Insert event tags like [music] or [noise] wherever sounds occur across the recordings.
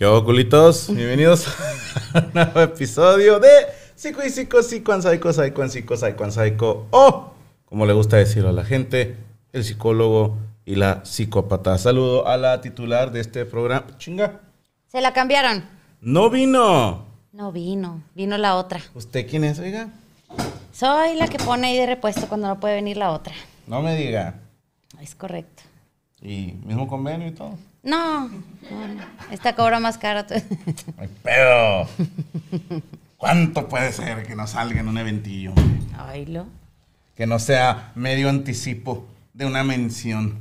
¿Qué culitos? Bienvenidos a un nuevo episodio de Psico y Psico, Psico Psycho, Psycho Psico, Psycho Psycho. O, como le gusta decirlo a la gente, el psicólogo y la psicópata. Saludo a la titular de este programa. Chinga. Se la cambiaron. No vino. No vino. Vino la otra. ¿Usted quién es, oiga? Soy la que pone ahí de repuesto cuando no puede venir la otra. No me diga. Es correcto. ¿Y mismo convenio y todo? No, esta cobra más cara. Ay, ¿Cuánto puede ser que no salga en un eventillo? lo! Que no sea medio anticipo de una mención.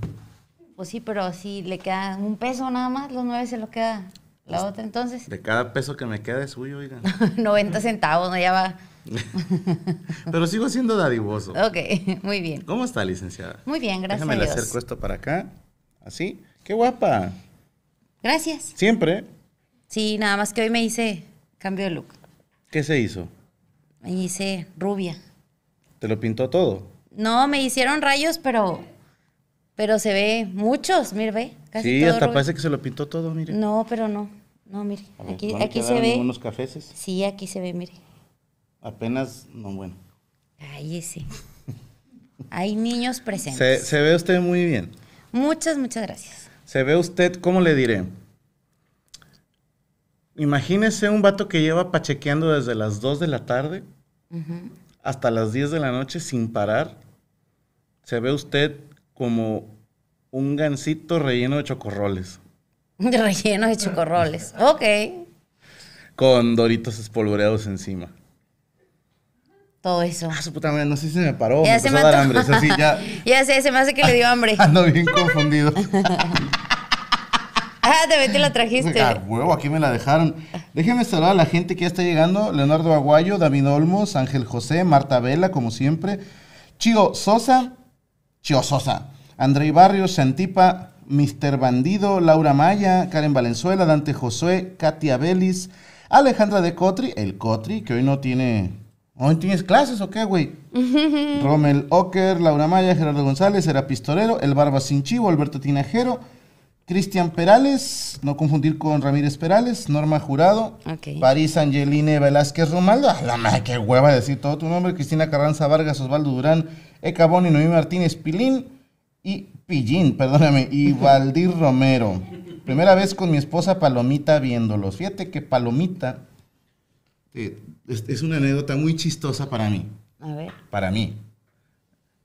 Pues sí, pero si le queda un peso nada más, los nueve se los queda la pues, otra entonces. De cada peso que me queda es suyo, oiga. 90 [laughs] centavos, no ya va. [laughs] Pero sigo siendo dadivoso. Ok, [laughs] muy bien. ¿Cómo está, licenciada? Muy bien, gracias. Déjame le acerco esto para acá, así. Qué guapa. Gracias. Siempre. Sí, nada más que hoy me hice cambio de look. ¿Qué se hizo? Me hice rubia. ¿Te lo pintó todo? No, me hicieron rayos, pero pero se ve muchos, mire, ve. Casi sí, hasta parece que se lo pintó todo, mire. No, pero no. No, mire. aquí, aquí se ve. unos cafeces? Sí, aquí se ve, mire. Apenas, no, bueno. Ay, sí Hay niños presentes. se ve usted muy bien. Muchas, muchas gracias se ve usted, ¿cómo le diré? Imagínese un vato que lleva pachequeando desde las 2 de la tarde hasta las 10 de la noche sin parar. Se ve usted como un gansito relleno de chocorroles. [laughs] Relleno de chocorroles, ok. Con doritos espolvoreados encima. Todo eso. Ah, no sé si se me paró. Ya se me a ya... [laughs] se me hace que le dio hambre. [laughs] Ando bien confundido. Ah, de la trajiste. Ah, huevo, aquí me la dejaron. Déjenme saludar a la gente que ya está llegando. Leonardo Aguayo, David Olmos, Ángel José, Marta Vela, como siempre. Chío Sosa, Chio Sosa. Andrei Barrios, Santipa, Mr. Bandido, Laura Maya, Karen Valenzuela, Dante Josué, Katia Belis, Alejandra de Cotri, el Cotri, que hoy no tiene. ¿Hoy tienes clases o qué, güey? [laughs] Rommel Ocker, Laura Maya, Gerardo González, Era Pistolero, El Barba Sin Chivo, Alberto Tinajero. Cristian Perales, no confundir con Ramírez Perales, Norma Jurado, París Angeline Velázquez Romaldo, la madre, qué hueva decir todo tu nombre, Cristina Carranza Vargas, Osvaldo Durán, Ecabón y Noemí Martínez Pilín y Pillín, [laughs] perdóname, y Valdir Romero. Primera vez con mi esposa Palomita viéndolos. Fíjate que Palomita eh, es, es, una anécdota muy chistosa para mí. A ver. Para mí.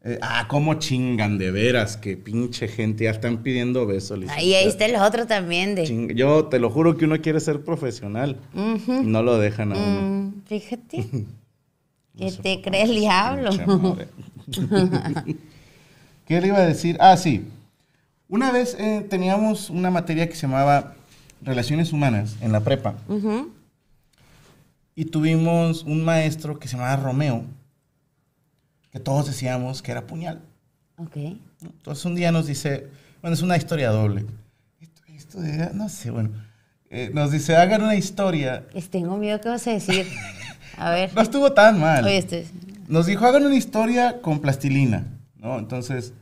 Eh, ah, cómo chingan, de veras, que pinche gente, ya están pidiendo besos. Ahí, ahí está el otro también Yo te lo juro que uno quiere ser profesional no lo dejan a uno. Mm, fíjate, [laughs] [laughs] que te cree el diablo. [laughs] ¿Qué le iba a decir? Ah, sí. Una vez eh, teníamos una materia que se llamaba Relaciones Humanas en la prepa. Y tuvimos un maestro que se llamaba Romeo que todos decíamos que era puñal. Ok. Entonces un día nos dice, bueno, es una historia doble. Esto, esto de, no sé, bueno. Eh, nos dice, hagan una historia. tengo miedo que vas a decir. [laughs] A ver. No estuvo tan mal. Oye, este Nos dijo, hagan una historia con plastilina, ¿no? Entonces,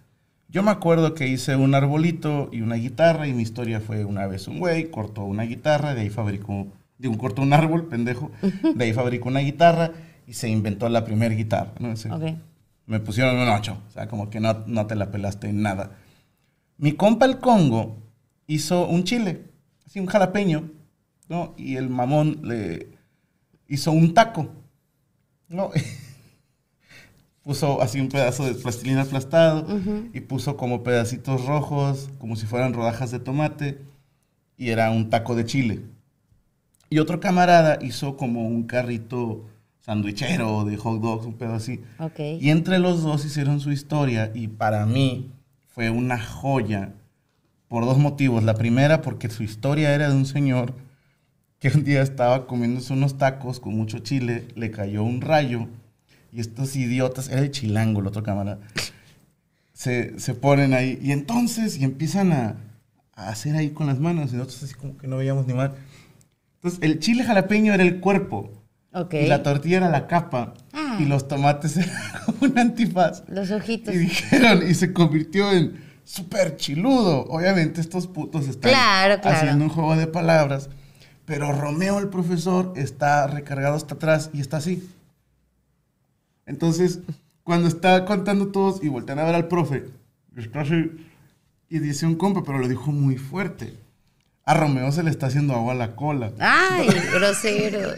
yo me acuerdo que hice un arbolito y una guitarra y mi historia fue una vez un güey cortó una guitarra, de ahí fabricó, un cortó un árbol, pendejo, [laughs] de ahí fabricó una guitarra y se inventó la primera guitarra, ¿no? Entonces, okay me pusieron un ocho, O sea, como que no, te la pelaste en nada. Mi compa el Congo hizo un chile, así un jalapeño, ¿no? Y el mamón le hizo un taco, ¿no? [laughs] puso así un pedazo de plastilina aplastado y puso como pedacitos rojos, como si fueran rodajas de tomate, y era un taco de chile. Y otro camarada hizo como un carrito sandwichero, de hot dogs, un pedo así. Y entre los dos hicieron su historia y para mí fue una joya por dos motivos. La primera, porque su historia era de un señor que un día estaba comiéndose unos tacos con mucho chile, le cayó un rayo y estos idiotas, era el chilango, el otro cámara, se, ponen ahí y entonces y empiezan a, hacer ahí con las manos y nosotros así como que no veíamos ni mal. Entonces el chile jalapeño era el cuerpo y la tortilla era la capa. Ah. Y los tomates [laughs] eran un antifaz. Los ojitos. Y dijeron, y se convirtió en súper chiludo. Obviamente estos putos están haciendo un juego de palabras. Pero Romeo, el profesor, está recargado hasta atrás y está así. Entonces, cuando está contando todos y voltean a ver al profe, y dice un compa, pero lo dijo muy fuerte. A Romeo se le está haciendo agua a la cola. Ay, [laughs] grosero.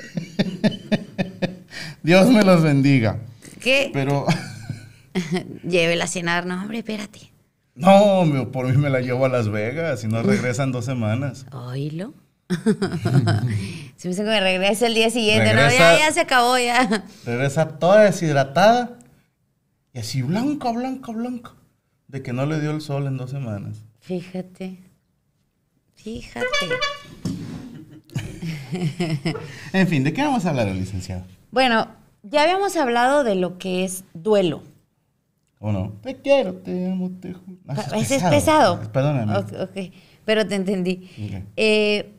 Dios me los bendiga. ¿Qué? Pero... [laughs] Llévela a cenar, no, hombre, espérate. No, por mí me la llevo a Las Vegas y no en dos semanas. Oílo. [laughs] se me dice que me regresa el día siguiente. no, ya, ya, se acabó, ya. Regresa toda deshidratada y así blanca, blanca, blanca. De que no le dio el sol en dos semanas. Fíjate. Fíjate. [laughs] en fin, ¿de qué vamos a hablar, licenciado? Bueno, ya habíamos hablado de lo que es duelo. ¿O no? Te quiero, te amo, te juro. Ah, ese es pesado. Ah, perdóname. Ok, pero te entendí. Eh,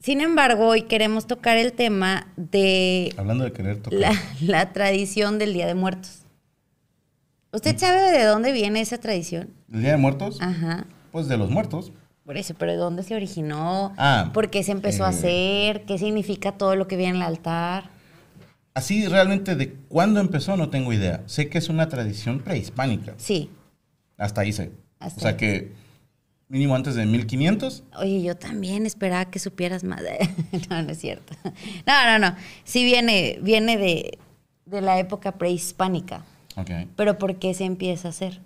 sin embargo, hoy queremos tocar el tema de... Hablando de querer tocar. La, tradición del Día de Muertos. ¿Usted sabe de dónde viene esa tradición? ¿El Día de Muertos? Ajá. Pues de los muertos. Por eso, pero de ¿dónde se originó? Ah, ¿Por qué se empezó a eh, hacer? ¿Qué significa todo lo que viene en el altar? Así realmente de cuándo empezó no tengo idea. Sé que es una tradición prehispánica. Sí. Hasta ahí sé. o sea que mínimo antes de 1500. Oye, yo también esperaba que supieras más. [laughs] no, no es cierto. No, no, no. Sí viene, viene de, de la época prehispánica. Ok. Pero ¿por qué se empieza a hacer?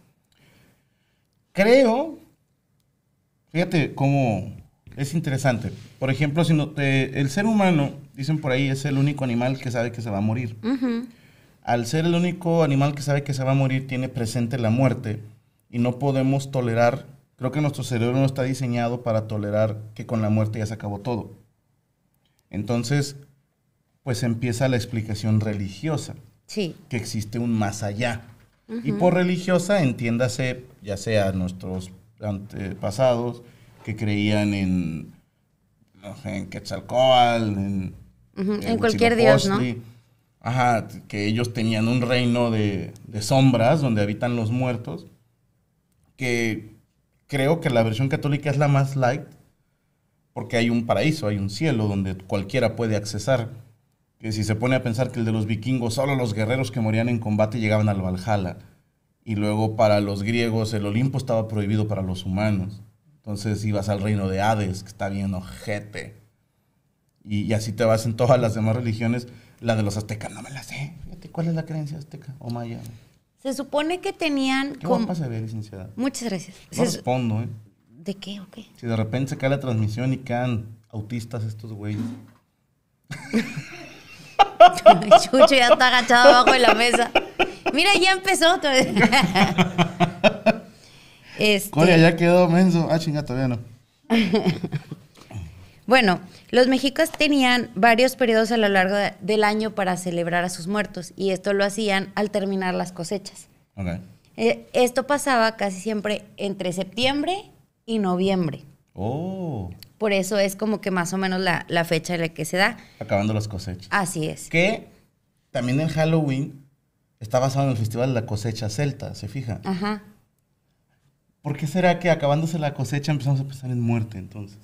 Creo Fíjate cómo es interesante. Por ejemplo, si el ser humano, dicen por ahí, es el único animal que sabe que se va a morir. Al ser el único animal que sabe que se va a morir, tiene presente la muerte y no podemos tolerar, creo que nuestro cerebro no está diseñado para tolerar que con la muerte ya se acabó todo. Entonces, pues empieza la explicación religiosa. Sí. Que existe un más allá. Y por religiosa entiéndase ya sea nuestros antepasados que creían en, en Quetzalcoatl, en, cualquier dios, ¿no? Ajá, que ellos tenían un reino de, de sombras donde habitan los muertos, que creo que la versión católica es la más light, porque hay un paraíso, hay un cielo donde cualquiera puede accesar. Que si se pone a pensar que el de los vikingos, solo los guerreros que morían en combate llegaban al Valhalla y luego para los griegos el Olimpo estaba prohibido para los humanos. Entonces ibas al reino de Hades, que está viendo ojete. Y, así te vas en todas las demás religiones. La de los aztecas no me la sé. Fíjate, ¿cuál es la creencia azteca o maya? Se supone que tenían... cómo como... se licenciada? Muchas gracias. respondo, ¿eh? ¿De qué o qué? Si de repente se cae la transmisión y quedan autistas estos güeyes. [laughs] Chucho ya está agachado abajo de la mesa. Mira, ya empezó. [laughs] este... ya quedó menso. Ah, chinga, todavía no. [laughs] bueno, los mexicas tenían varios periodos a lo largo del año para celebrar a sus muertos y esto lo hacían al terminar las cosechas. Eh, esto pasaba casi siempre entre septiembre y noviembre. Oh. Por eso es como que más o menos la, la fecha en la que se da. Acabando las cosechas. Así es. Que también en Halloween está basado en el Festival de la Cosecha Celta, ¿se fija? Ajá. ¿Por qué será que acabándose la cosecha empezamos a pensar en muerte entonces?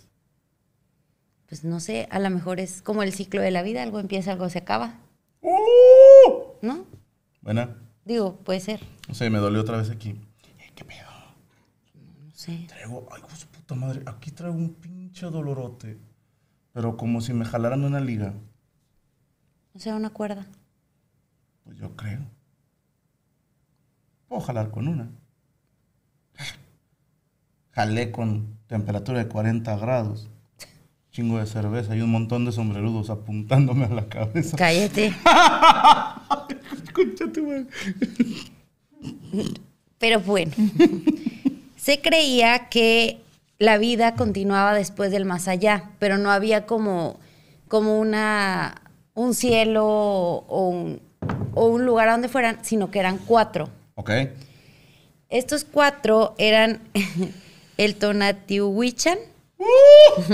Pues no sé, a lo mejor es como el ciclo de la vida, algo empieza, algo se acaba. ¡Uh! ¿No? Buena. Digo, puede ser. No sé, me dolió otra vez aquí. ¿Qué pedo? No, sé. Traigo, ay, su puta madre, aquí traigo un pinche dolorote. Pero como si me jalaran una liga. O sea, una cuerda. Pues yo creo. O jalar con una. Jalé con temperatura de 40 grados, chingo de cerveza y un montón de sombrerudos apuntándome a la cabeza. Cállate. [laughs] Pero bueno, se creía que la vida continuaba después del más allá, pero no había como, como una, un cielo o un, o un lugar a donde fueran, sino que eran cuatro Ok. Estos cuatro eran [laughs] el Tonatiuhuichan. ¡Uh!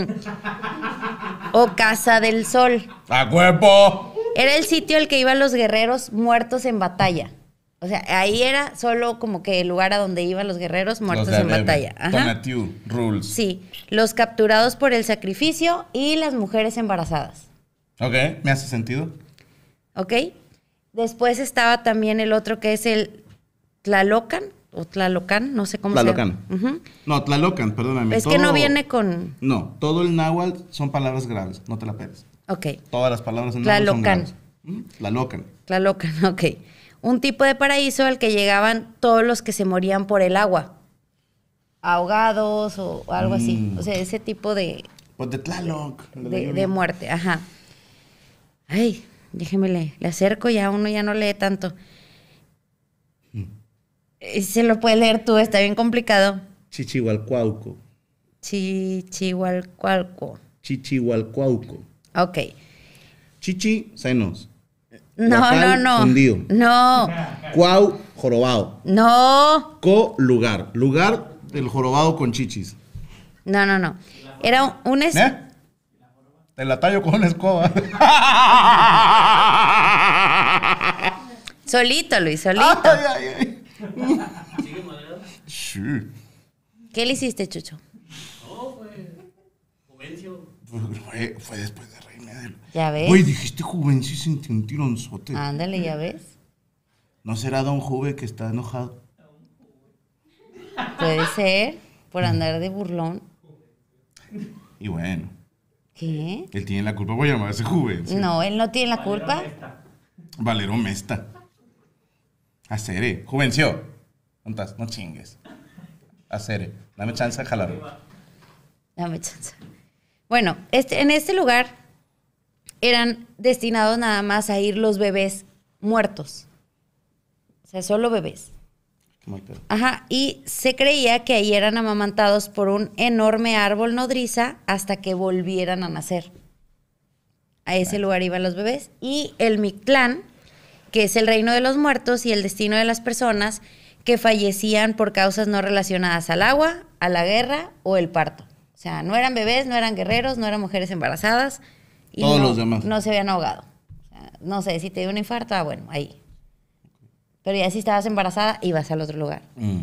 o Casa del Sol. ¡A cuerpo! Era el sitio al que iban los guerreros muertos en batalla. O sea, ahí era solo como que el lugar a donde iban los guerreros muertos en batalla. Tonatiu, rules. Sí, los capturados por el sacrificio y las mujeres embarazadas. Ok, ¿me hace sentido? Ok. Después estaba también el otro que es el Tlalocan o Tlalocan, no sé cómo se llama. Tlalocan. No, Tlalocan, perdóname. Es que no viene con... No, todo el náhuatl son palabras graves, no te la pegues. Ok. Todas las palabras en náhuatl son graves. Mm, Tlalocan. Tlalocan, [laughs] ok. Un tipo de paraíso al que llegaban todos los que se morían por el agua. Ahogados o, algo así. Mm. O sea, ese tipo de... Pues de Tlaloc. De, muerte, ajá. Ay, déjeme le, acerco y a uno ya no lee tanto. Eh, se lo puedes leer tú, está bien complicado. Chichihualcuauco. Chichihualcuauco. Chichihualcuauco. Ok. Chichi, senos. No, no, no. No. Cuau, jorobado. No. Co, lugar. Lugar del jorobado con chichis. No, no, no. Era un... Es... ¿Eh? Te la tallo con una escoba. [laughs] solito, Luis, solito. Ay, ¿Sigue madreado? Sí. ¿Qué le hiciste, Chucho? No, fue Juvencio. Pues, fue, después de Rey Medel ¿Ya ves? Güey, dijiste Juvencio y sentí un tironzote. Ándale, ¿ya ves? ¿No será Don Juve que está enojado? Puede ser, por andar de burlón. Y bueno. ¿Qué? Él tiene la culpa, voy a llamarse Juvencio. No, él no tiene la culpa. Valero Mesta. Haceré. Eh. Juvencio. No chingues. Haceré. Eh. Dame chance de Dame chance. Bueno, este, en este lugar eran destinados nada más a ir los bebés muertos. O sea, solo bebés. Ajá, y se creía que ahí eran amamantados por un enorme árbol nodriza hasta que volvieran a nacer. A ese lugar iban los bebés. Y el Mictlán que es el reino de los muertos y el destino de las personas que fallecían por causas no relacionadas al agua, a la guerra o el parto. O sea, no eran bebés, no eran guerreros, no eran mujeres embarazadas. Y Todos no, los demás. No se habían ahogado. no sé, si te dio un infarto, ah, bueno, ahí. Pero ya si estabas embarazada, ibas al otro lugar. Mm.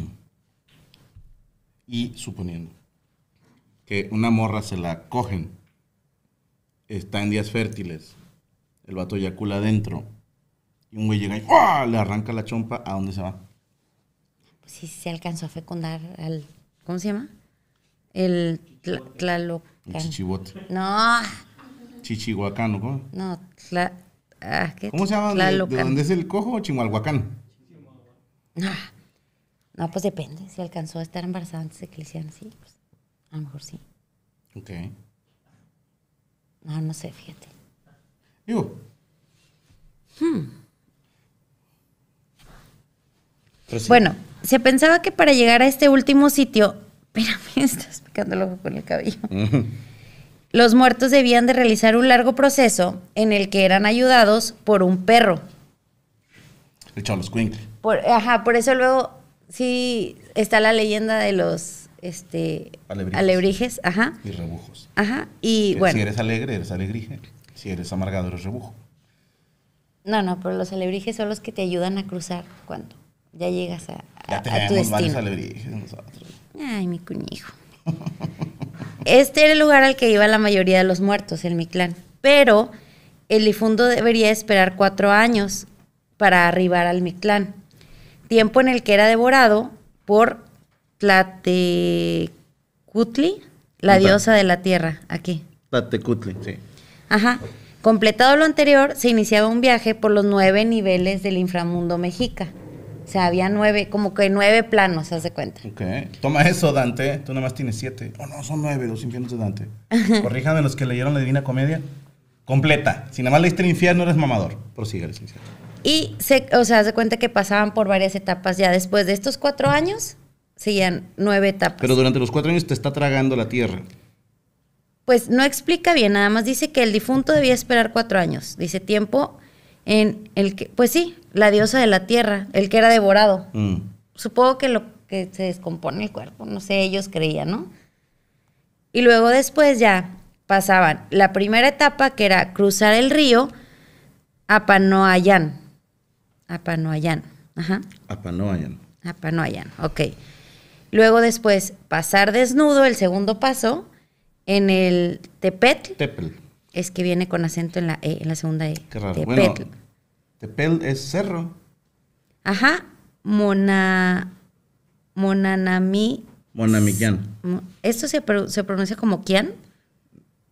Y suponiendo que una morra se la cogen, está en días fértiles, el vato eyacula adentro y un güey llega y le arranca la chompa. ¿A dónde se va? Pues sí, se alcanzó a fecundar al. ¿Cómo se llama? El Tlaloc. Tlalocan. El chichibote. No. Chichihuacán, ¿cómo? No, tla, ah, ¿qué ¿Cómo se llama? ¿De, dónde es el cojo? Chimalhuacán. No. No, pues depende. Si alcanzó a estar embarazada antes de que le hicieran así, pues a lo mejor sí. Ok. No, no sé, fíjate. Digo. Hmm. Bueno, se pensaba que para llegar a este último sitio, [laughs] espérame, estás picando el ojo con el cabello. Los muertos debían de realizar un largo proceso en el que eran ayudados por un perro. El Charles ajá, por eso luego sí está la leyenda de los este, alebrijes. ajá. Y rebujos. Ajá, y bueno. Si eres alegre, eres alebrije. Si eres amargado, eres rebujo. No, no, pero los alebrijes son los que te ayudan a cruzar. ¿Cuándo? ya llegas a, tu destino. Ay, mi cuñijo. este era el lugar al que iba la mayoría de los muertos el Mictlán. Pero el difunto debería esperar cuatro años para arribar al Mictlán, tiempo en el que era devorado por Tlatecutli, la diosa de la tierra, aquí. Tlatecutli, sí. Ajá. Completado lo anterior, se iniciaba un viaje por los nueve niveles del inframundo mexica. O sea, había nueve, como que nueve planos, haz de cuenta. Ok. Toma eso, Dante. Tú nomás tienes siete. Oh, no, son nueve los infiernos de Dante. [laughs] Corríjame los que leyeron la Divina Comedia. Completa. Si nada más leíste el infierno, eres mamador. prosigue licenciado. Y, se, o sea, haz de cuenta que pasaban por varias etapas ya. Después de estos cuatro años, seguían nueve etapas. Pero durante los cuatro años te está tragando la tierra pues no explica bien, nada más dice que el difunto debía esperar cuatro años. Dice tiempo en el que, pues sí, la diosa de la tierra, el que era devorado. Mm. Supongo que lo que se descompone el cuerpo, no sé, ellos creían, ¿no? Y luego después ya pasaban la primera etapa que era cruzar el río a Panoayán. A Panoayán, ajá. A Panoayán. A ok. Luego después pasar desnudo, el segundo paso, en el Tepetl. Tepel es que viene con acento en la E, en la segunda E. Qué raro. tepel es cerro. Ajá. Mona. Monanami. Monamiquian. ¿Esto se, pronuncia como quién?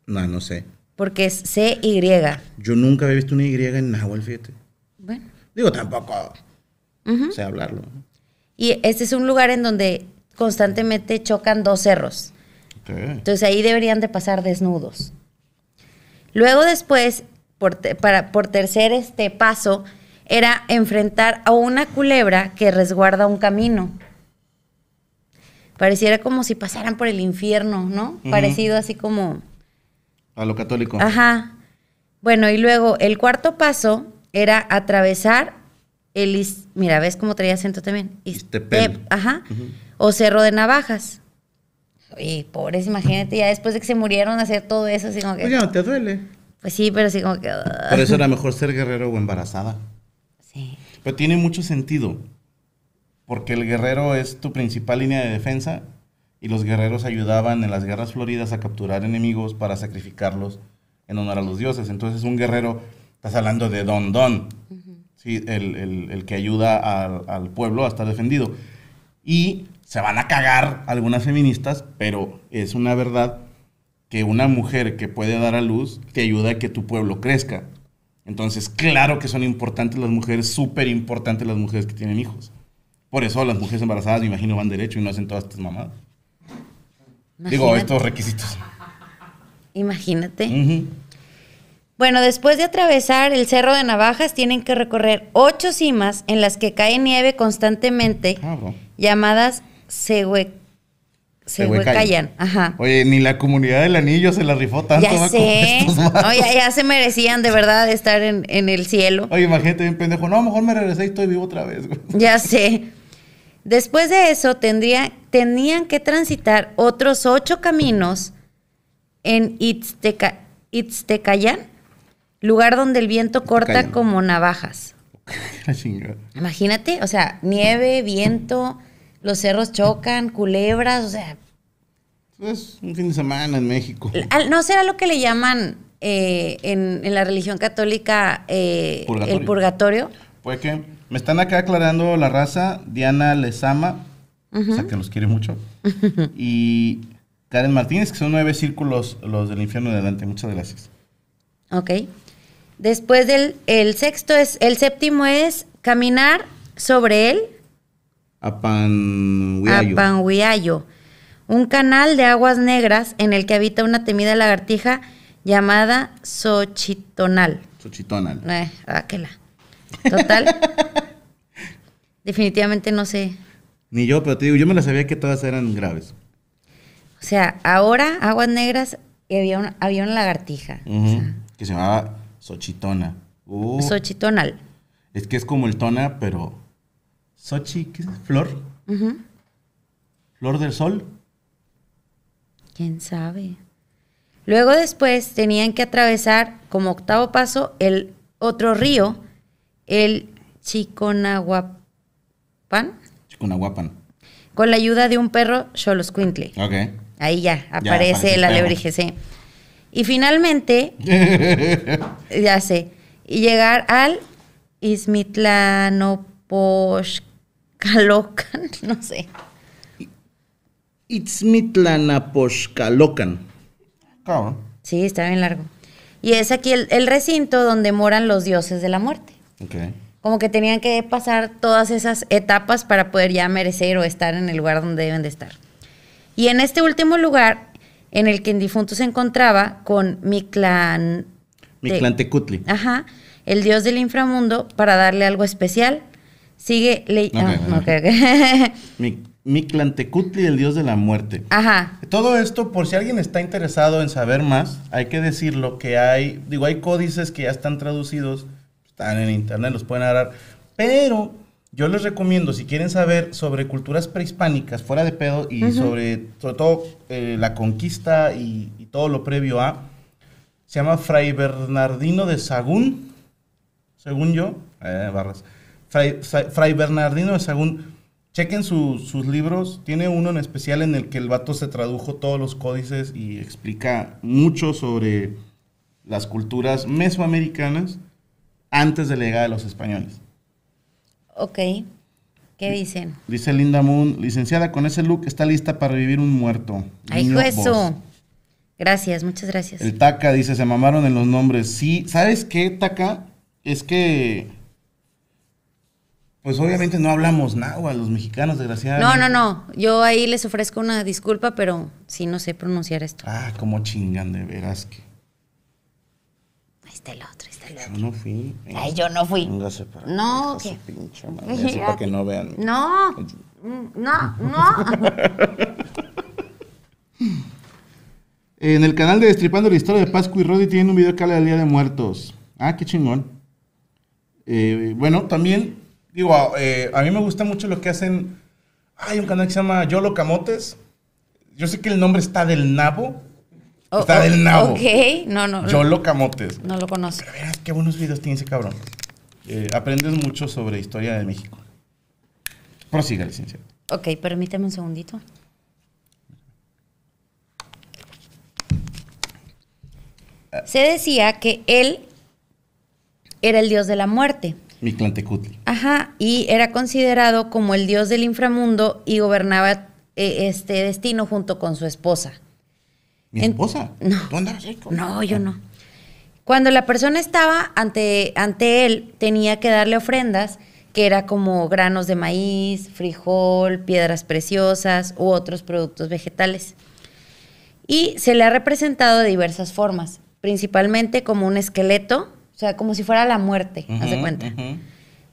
No, no sé. Porque es CY. Yo nunca había visto una Y en Nahual, fíjate. Bueno. Digo, tampoco sé hablarlo. Y este es un lugar en donde constantemente chocan dos cerros. Entonces ahí deberían de pasar desnudos. Luego después, por, para, por tercer este paso, era enfrentar a una culebra que resguarda un camino. Pareciera como si pasaran por el infierno, ¿no? Parecido así como... A lo católico. Ajá. Bueno, y luego el cuarto paso era atravesar el... Mira, ¿ves cómo traía acento también? Istepe ajá. O Cerro de Navajas. Y pobres, imagínate, ya después de que se murieron, hacer todo eso, así como que. Pues no te duele. Pues sí, pero así como que. Por eso era ah. mejor ser guerrero o embarazada. Sí. Pero tiene mucho sentido. Porque el guerrero es tu principal línea de defensa y los guerreros ayudaban en las guerras floridas a capturar enemigos para sacrificarlos en honor a los dioses. Entonces, un guerrero, estás hablando de Don Don, ¿sí? el, el, el, que ayuda al, al pueblo a estar defendido. Y se van a cagar algunas feministas, pero es una verdad que una mujer que puede dar a luz te ayuda a que tu pueblo crezca. Entonces, claro que son importantes las mujeres, súper importantes las mujeres que tienen hijos. Por eso las mujeres embarazadas, me imagino, van derecho y no hacen todas estas mamadas. Digo, estos requisitos. Imagínate. Bueno, después de atravesar el Cerro de Navajas, tienen que recorrer ocho cimas en las que cae nieve constantemente, ah, llamadas se, Sehuecayan. Ajá. Oye, ni la comunidad del anillo se la rifó tanto. Ya sé. Oye, ya se merecían de verdad estar en, el cielo. Oye, imagínate bien pendejo. No, a lo mejor me regresé y estoy vivo otra vez. ya sé. Después de eso tendría, tenían que transitar otros ocho caminos en Itztecayan, Itztecayán, lugar donde el viento corta como navajas. [laughs] Imagínate, o sea, nieve, viento, los cerros chocan, culebras, o sea. Es un fin de semana en México. ¿No será lo que le llaman eh, en, la religión católica eh, el purgatorio? Pues que me están acá aclarando la raza, Diana les ama, o sea que los quiere mucho, y Karen Martínez, que son nueve círculos los del infierno de adelante. Muchas gracias. Ok. Después del el sexto es, el séptimo es caminar sobre él Apanhuayo, un canal de aguas negras en el que habita una temida lagartija llamada Xochitonal. Xochitonal. Eh, aquela. Total. [laughs] definitivamente no sé. Ni yo, pero te digo, yo me la sabía que todas eran graves. O sea, ahora aguas negras había, había una lagartija. que se llamaba Xochitona. Uh. Xochitonal. Es que es como el tona, pero Sochi, Flor. Flor del Sol. ¿Quién sabe? Luego después tenían que atravesar como octavo paso el otro río, el Chiconaguapan. Chiconaguapan. Con la ayuda de un perro Xoloscuintle. Ok. Ahí ya aparece el alebrije, Y finalmente, [laughs] ya sé, Y llegar al Izmitlanopochtli. Calocan, [laughs] no sé. Itzmitlanapoxcalocan. ¿Cómo? Sí, está bien largo. Y es aquí el, recinto donde moran los dioses de la muerte. Okay. Como que tenían que pasar todas esas etapas para poder ya merecer o estar en el lugar donde deben de estar. Y en este último lugar, en el que el difunto se encontraba con Miklan... Mictlantecutli. Ajá, el dios del inframundo, para darle algo especial Sigue leyendo. Ah, okay, okay, okay. [laughs] Clantecutli, el dios de la muerte. Ajá. Todo esto, por si alguien está interesado en saber más, hay que decirlo que hay, digo, hay códices que ya están traducidos, están en internet, los pueden agarrar, pero yo les recomiendo, si quieren saber sobre culturas prehispánicas, fuera de pedo, y sobre, sobre todo eh, la conquista y, todo lo previo a, se llama Fray Bernardino de Sagún, según yo, eh, barras. Fray, Bernardino de Sagún. Chequen sus libros. Tiene uno en especial en el que el vato se tradujo todos los códices y explica mucho sobre las culturas mesoamericanas antes de la llegada de los españoles. Ok. ¿Qué dicen? Dice Linda Moon, licenciada, con ese look está lista para vivir un muerto. ¡Ay, eso! Gracias, muchas gracias. El Taca dice, se mamaron en los nombres. Sí, ¿sabes qué, Taca? Es que pues obviamente no hablamos nada los mexicanos, desgraciadamente. No, no, no. Yo ahí les ofrezco una disculpa, pero sí no sé pronunciar esto. Ah, como chingan, de veras que. Ahí está el otro, ahí está el otro. Yo no fui. Ay, yo no fui. para no, que. Pinche así para que no vean. [laughs] Mm, no, no, no. [laughs] en el canal de Destripando la Historia de Pascu y Roddy tienen un video que habla del Día de Muertos. Ah, qué chingón. Eh, bueno, también Digo, eh, a mí me gusta mucho lo que hacen. Hay un canal que se llama Yolo Camotes. Yo sé que el nombre está del nabo. Oh, está del oh, nabo. Ok, no, no. Yolo Camotes. No lo conozco. Pero verás qué buenos videos tiene ese cabrón. Eh, aprendes mucho sobre historia de México. Prosiga, licenciado. Ok, permíteme un segundito. Se decía que él era el dios de la muerte. Ajá, y era considerado como el dios del inframundo y gobernaba eh, este destino junto con su esposa. ¿Mi esposa? No. ¿Dónde No, yo ah. no. Cuando la persona estaba ante, ante él, tenía que darle ofrendas que era como granos de maíz, frijol, piedras preciosas u otros productos vegetales. Y se le ha representado de diversas formas, principalmente como un esqueleto o sea, como si fuera la muerte, uh de cuenta.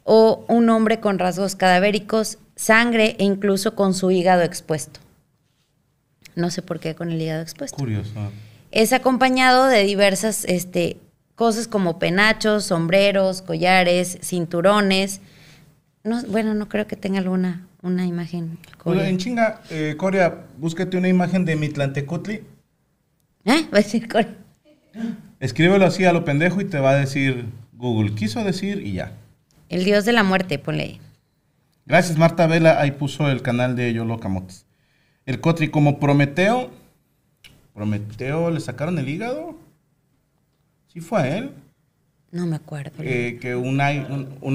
O un hombre con rasgos cadavéricos, sangre e incluso con su hígado expuesto. No sé por qué con el hígado expuesto. Curioso. Es acompañado de diversas este, cosas como penachos, sombreros, collares, cinturones. No, bueno, no creo que tenga alguna una imagen. En chinga, eh, Corea, búsquete una imagen de Mitlantecutli. ¿Eh? [laughs] Va a decir Corea. ¿Eh? Escríbelo así a lo pendejo y te va a decir Google, quiso decir y ya. El dios de la muerte, ponle. Gracias, Marta Vela. Ahí puso el canal de Yolo Camotes. El Cotri, como Prometeo. Prometeo, ¿le sacaron el hígado? ¿Sí fue a él? No me acuerdo. Eh, que un,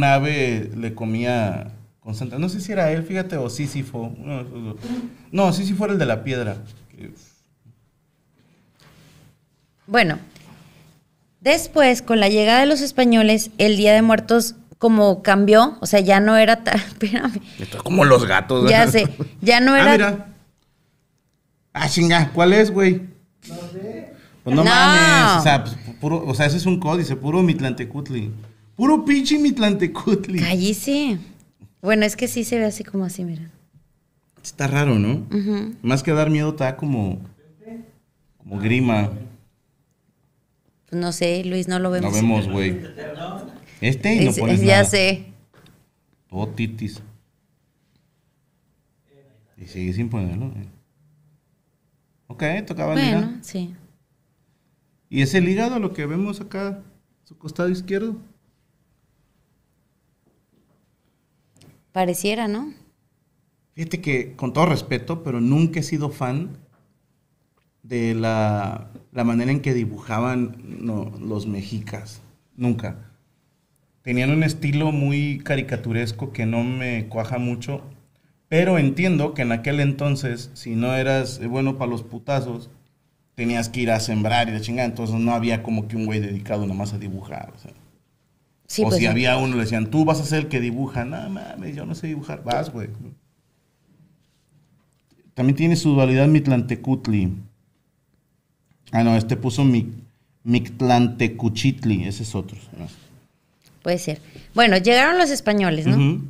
ave le comía santa No sé si era él, fíjate, o Sísifo. No, Sísifo era el de la piedra. Bueno, Después, con la llegada de los españoles, el Día de Muertos como cambió, o sea, ya no era tan... [laughs] Espérame. como los gatos. ¿verdad? Ya sé, ya no ah, era... Ah, mira. Ah, chinga, ¿cuál es, güey? Pues no sé. no, mames, o sea, pues, o sea, ese es un códice, puro Mitlantecutli. Puro pinche Mitlantecutli. Allí sí. Bueno, es que sí se ve así como así, mira. Está raro, ¿no? Más que dar miedo, está como... Como grima. Pues, no sé, Luis, no lo vemos. No vemos, güey. Este no es, Ya sé. Oh, titis. Y sigue sin ponerlo. Eh. Ok, tocaba el Bueno, sí. ¿Y ese el hígado lo que vemos acá, su costado izquierdo? Pareciera, ¿no? Fíjate que, con todo respeto, pero nunca he sido fan de la la manera en que dibujaban los mexicas. Nunca. Tenían un estilo muy caricaturesco que no me cuaja mucho. Pero entiendo que en aquel entonces, si no eras bueno para los putazos, tenías que ir a sembrar y de chingada. Entonces no había como que un güey dedicado nomás a dibujar. O, pues si había uno, le decían, tú vas a ser el que dibuja. No mames, yo no sé dibujar. Vas, güey. También tiene su dualidad Mitlantecutli. Ah, no, este puso Mictlantecuchitli, ese es otro. Puede ser. Bueno, llegaron los españoles, ¿no? Mm,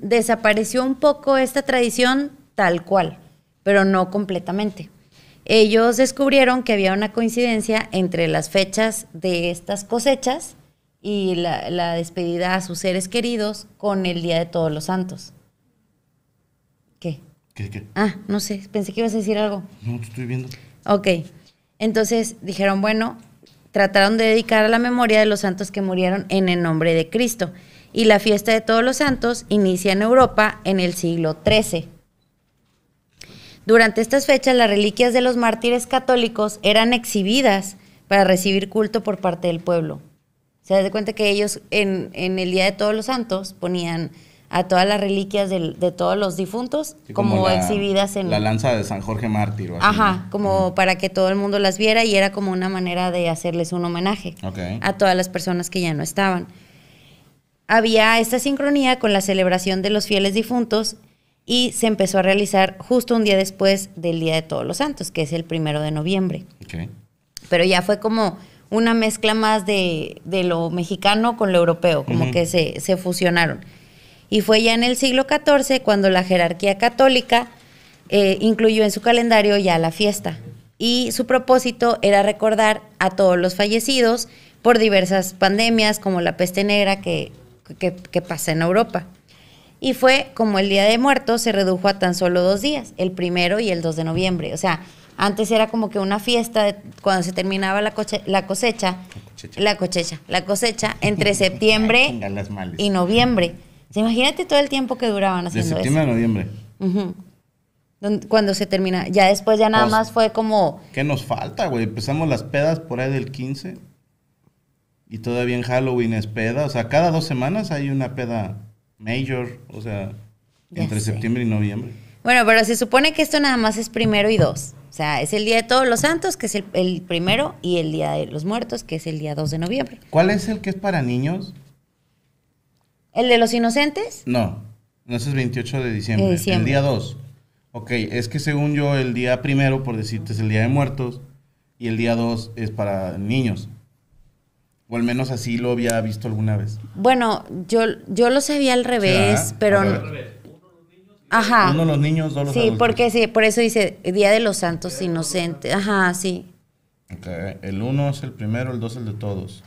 desapareció un poco esta tradición tal cual, pero no completamente. Ellos descubrieron que había una coincidencia entre las fechas de estas cosechas y la, despedida a sus seres queridos con el Día de Todos los Santos. ¿Qué? Ah, no sé, pensé que ibas a decir algo. No, te estoy viendo. Ok. Entonces dijeron, bueno, trataron de dedicar a la memoria de los santos que murieron en el nombre de Cristo. Y la fiesta de todos los santos inicia en Europa en el siglo XIII. Durante estas fechas las reliquias de los mártires católicos eran exhibidas para recibir culto por parte del pueblo. Se da cuenta que ellos en, en el Día de Todos los Santos ponían a todas las reliquias de, todos los difuntos como, exhibidas en... La lanza de San Jorge Mártir. Ajá, como para que todo el mundo las viera y era como una manera de hacerles un homenaje a todas las personas que ya no estaban. Había esta sincronía con la celebración de los fieles difuntos y se empezó a realizar justo un día después del Día de Todos los Santos, que es el primero de noviembre. Pero ya fue como una mezcla más de, lo mexicano con lo europeo, como que se, se fusionaron. Y fue ya en el siglo XIV cuando la jerarquía católica eh, incluyó en su calendario ya la fiesta. Y su propósito era recordar a todos los fallecidos por diversas pandemias como la peste negra que, pasa en Europa. Y fue como el Día de Muertos se redujo a tan solo dos días, el primero y el 2 de noviembre. O sea, antes era como que una fiesta cuando se terminaba la, la cosecha, la cosecha, la cosecha, la cosecha entre [laughs] septiembre y noviembre imagínate todo el tiempo que duraban haciendo eso. De septiembre a noviembre. Cuando se termina. Ya después ya nada pues, más fue como... ¿Qué nos falta, güey? Empezamos las pedas por ahí del 15. Y todavía en Halloween es peda. O sea, cada dos semanas hay una peda major. O sea, entre septiembre y noviembre. Bueno, pero se supone que esto nada más es primero y dos. O sea, es el Día de Todos los Santos, que es el, el primero, y el Día de los Muertos, que es el día 2 de noviembre. ¿Cuál es el que es para niños? ¿El de los inocentes? No, no es es 28 de diciembre. El día 2. Ok, es que según yo, el día primero, por decirte, es el día de muertos y el día 2 es para niños. O al menos así lo había visto alguna vez. Bueno, yo, yo lo sabía al revés, pero... Ajá. los niños, dos los Sí, porque sí, por eso dice Día de los Santos Inocentes. Ajá, sí. Okay. El uno es el primero, el dos el de todos.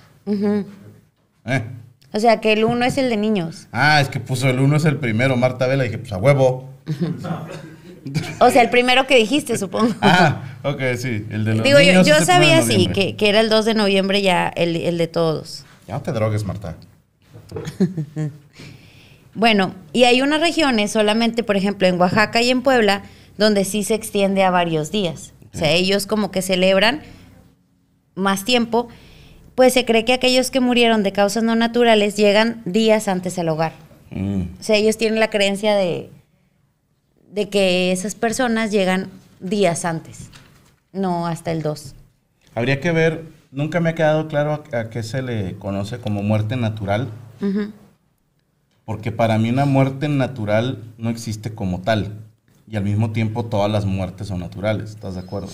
O sea, que el uno es el de niños. Ah, es que puso el uno es el primero, Marta Vela. Dije, pues a huevo. o sea, el primero que dijiste, supongo. [laughs] Ah, ok, sí. El de los yo, yo sabía, sí, que, que, era el 2 de noviembre ya el, el de todos. Ya no te drogues, Marta. [laughs] bueno, y hay unas regiones, solamente, por ejemplo, en Oaxaca y en Puebla, donde sí se extiende a varios días. O sea, ellos como que celebran más tiempo pues se cree que aquellos que murieron de causas no naturales llegan días antes al hogar. Mm. O sea, ellos tienen la creencia de, que esas personas llegan días antes, no hasta el 2. Habría que ver, nunca me ha quedado claro a, qué se le conoce como muerte natural, porque para mí una muerte natural no existe como tal, y al mismo tiempo todas las muertes son naturales, ¿estás de acuerdo?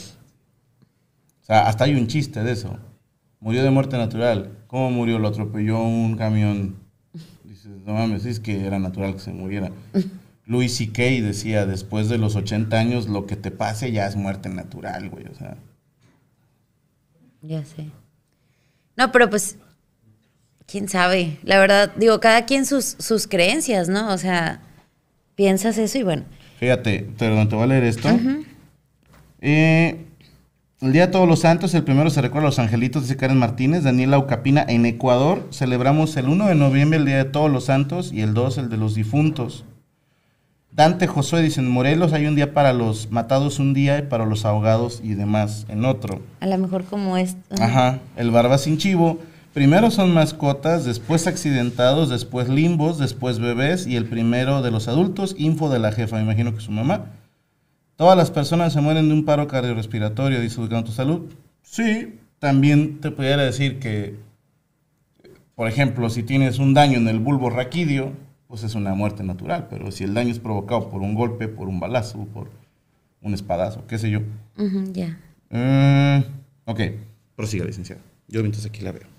O sea, hasta hay un chiste de eso murió de muerte natural. ¿Cómo murió? Lo atropelló un camión. Dices, no mames, es que era natural que se muriera. Luis [laughs] C.K. decía, después de los 80 años, lo que te pase ya es muerte natural, güey, o sea. Ya sé. No, pero pues, quién sabe. La verdad, digo, cada quien sus, sus creencias, ¿no? O sea, piensas eso y bueno. Fíjate, perdón, te voy a leer esto. eh, el Día de Todos los Santos, el primero se recuerda a los angelitos de Karen Martínez, Daniela Ucapina. En Ecuador celebramos el 1 de noviembre el Día de Todos los Santos y el 2 el de los difuntos. Dante Josué dice, en Morelos hay un día para los matados un día y para los ahogados y demás en otro. A lo mejor como esto. Ajá, el barba sin chivo. Primero son mascotas, después accidentados, después limbos, después bebés y el primero de los adultos, info de la jefa, me imagino que su mamá. Todas las personas se mueren de un paro cardiorrespiratorio, dice tu salud. Sí, también te pudiera decir que, por ejemplo, si tienes un daño en el bulbo raquídeo, pues es una muerte natural, pero si el daño es provocado por un golpe, por un balazo, por un espadazo, qué sé yo. ya. Eh, ok, prosiga, licenciado. Yo entonces aquí la veo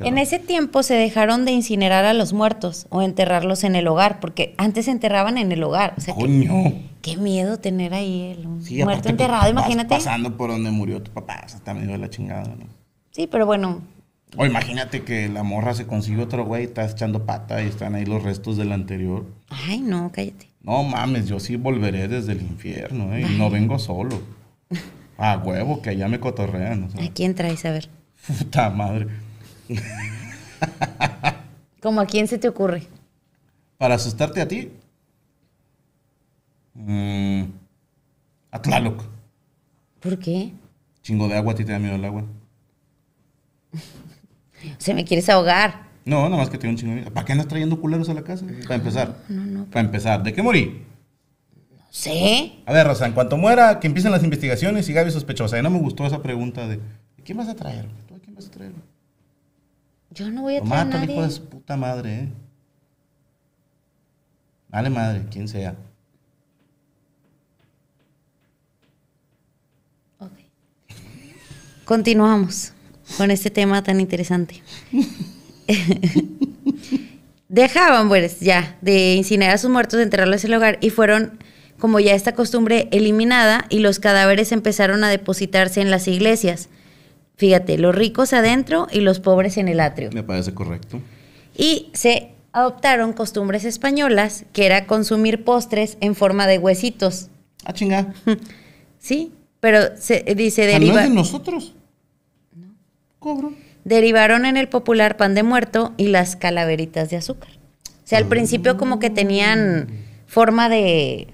en ese tiempo se dejaron de incinerar a los muertos o enterrarlos en el hogar, porque antes se enterraban en el hogar. Coño. Qué, miedo tener ahí el muerto enterrado, imagínate. Pasando por donde murió tu papá, está medio de la chingada, ¿no? Sí, pero bueno. O imagínate que la morra se consigue otro güey y estás echando pata y están ahí los restos del anterior. Ay, no, cállate. No mames, yo sí volveré desde el infierno, ¿eh? Y no vengo solo. [laughs] A huevo, que allá me cotorrean. ¿no? ¿A quién traes? A ver. Puta madre. [laughs] ¿Como a quién se te ocurre? ¿Para asustarte a ti? Mm, a Tlaloc. ¿Por qué? Chingo de agua, a ti te da miedo el agua. [laughs] se me quieres ahogar. No, nada más que tengo un chingo de miedo. ¿Para qué andas trayendo culeros a la casa? Mm. Para empezar. Para empezar. ¿De qué morí? No sé. A ver, Rosa, en cuanto muera, que empiecen las investigaciones y Gaby sospechosa. Y no me gustó esa pregunta de ¿quién vas a traer? ¿Tú a quién vas a traer? Yo no voy a traer Mata, hijo de puta madre, ¿eh? Dale madre, quien sea. Continuamos con este tema tan interesante. [laughs] Dejaban, pues, ya, de incinerar a sus muertos, de enterrarlos en el hogar y fueron, como ya esta costumbre, eliminada y los cadáveres empezaron a depositarse en las iglesias. Fíjate, los ricos adentro y los pobres en el atrio. Me parece correcto. Y se adoptaron costumbres españolas, que era consumir postres en forma de huesitos. Ah, chingada! [laughs] sí, pero se eh, dice ah, deriva... de nosotros? No. Cobro. Derivaron en el popular pan de muerto y las calaveritas de azúcar. O sea, al ah. principio como que tenían forma de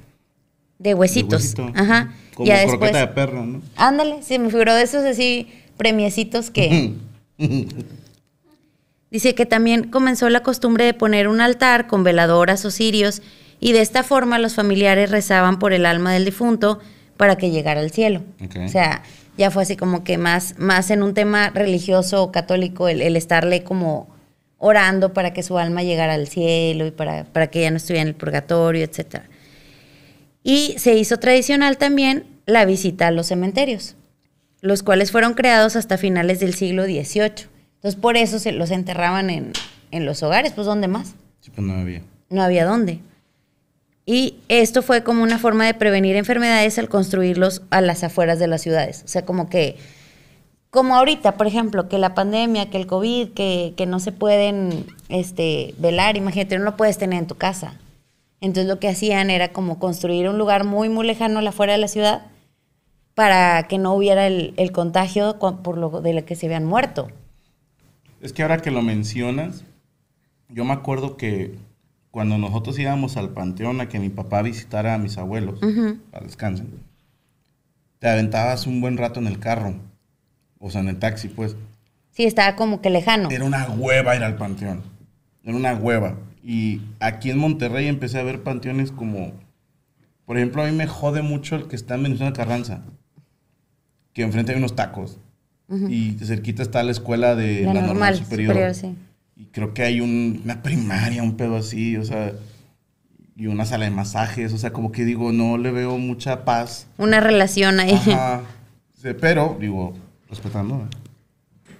de huesitos. Ajá. Como ya de perro, ¿no? Ándale, se me figuró de esos así premiecitos que... Dice que también comenzó la costumbre de poner un altar con veladoras o cirios y de esta forma los familiares rezaban por el alma del difunto para que llegara al cielo. O sea, ya fue así como que más, más en un tema religioso o católico el, estarle como orando para que su alma llegara al cielo y para, para que ya no estuviera en el purgatorio, etc. Y se hizo tradicional también la visita a los cementerios los cuales fueron creados hasta finales del siglo XVIII. Entonces, por eso se los enterraban en, los hogares, pues ¿dónde más? Sí, pues no había. No había dónde. Y esto fue como una forma de prevenir enfermedades al construirlos a las afueras de las ciudades. O sea, como que, como ahorita, por ejemplo, que la pandemia, que el COVID, que, que no se pueden este, velar, imagínate, no lo puedes tener en tu casa. Entonces lo que hacían era como construir un lugar muy, muy lejano a la afuera de la ciudad para que no hubiera el, contagio por lo de lo que se habían muerto. Es que ahora que lo mencionas, yo me acuerdo que cuando nosotros íbamos al panteón a que mi papá visitara a mis abuelos, para descansen, te aventabas un buen rato en el carro, o sea, en el taxi, pues. Sí, estaba como que lejano. Era una hueva ir al panteón, era una hueva. Y aquí en Monterrey empecé a ver panteones como, por ejemplo, a mí me jode mucho el que está en Venezuela Carranza que enfrente hay unos tacos. Y cerquita está la escuela de, la normal, superior. sí. Y creo que hay una primaria, un pedo así, o sea, y una sala de masajes, o sea, como que digo, no le veo mucha paz. Una relación ahí. Pero, digo, respetando. ¿eh?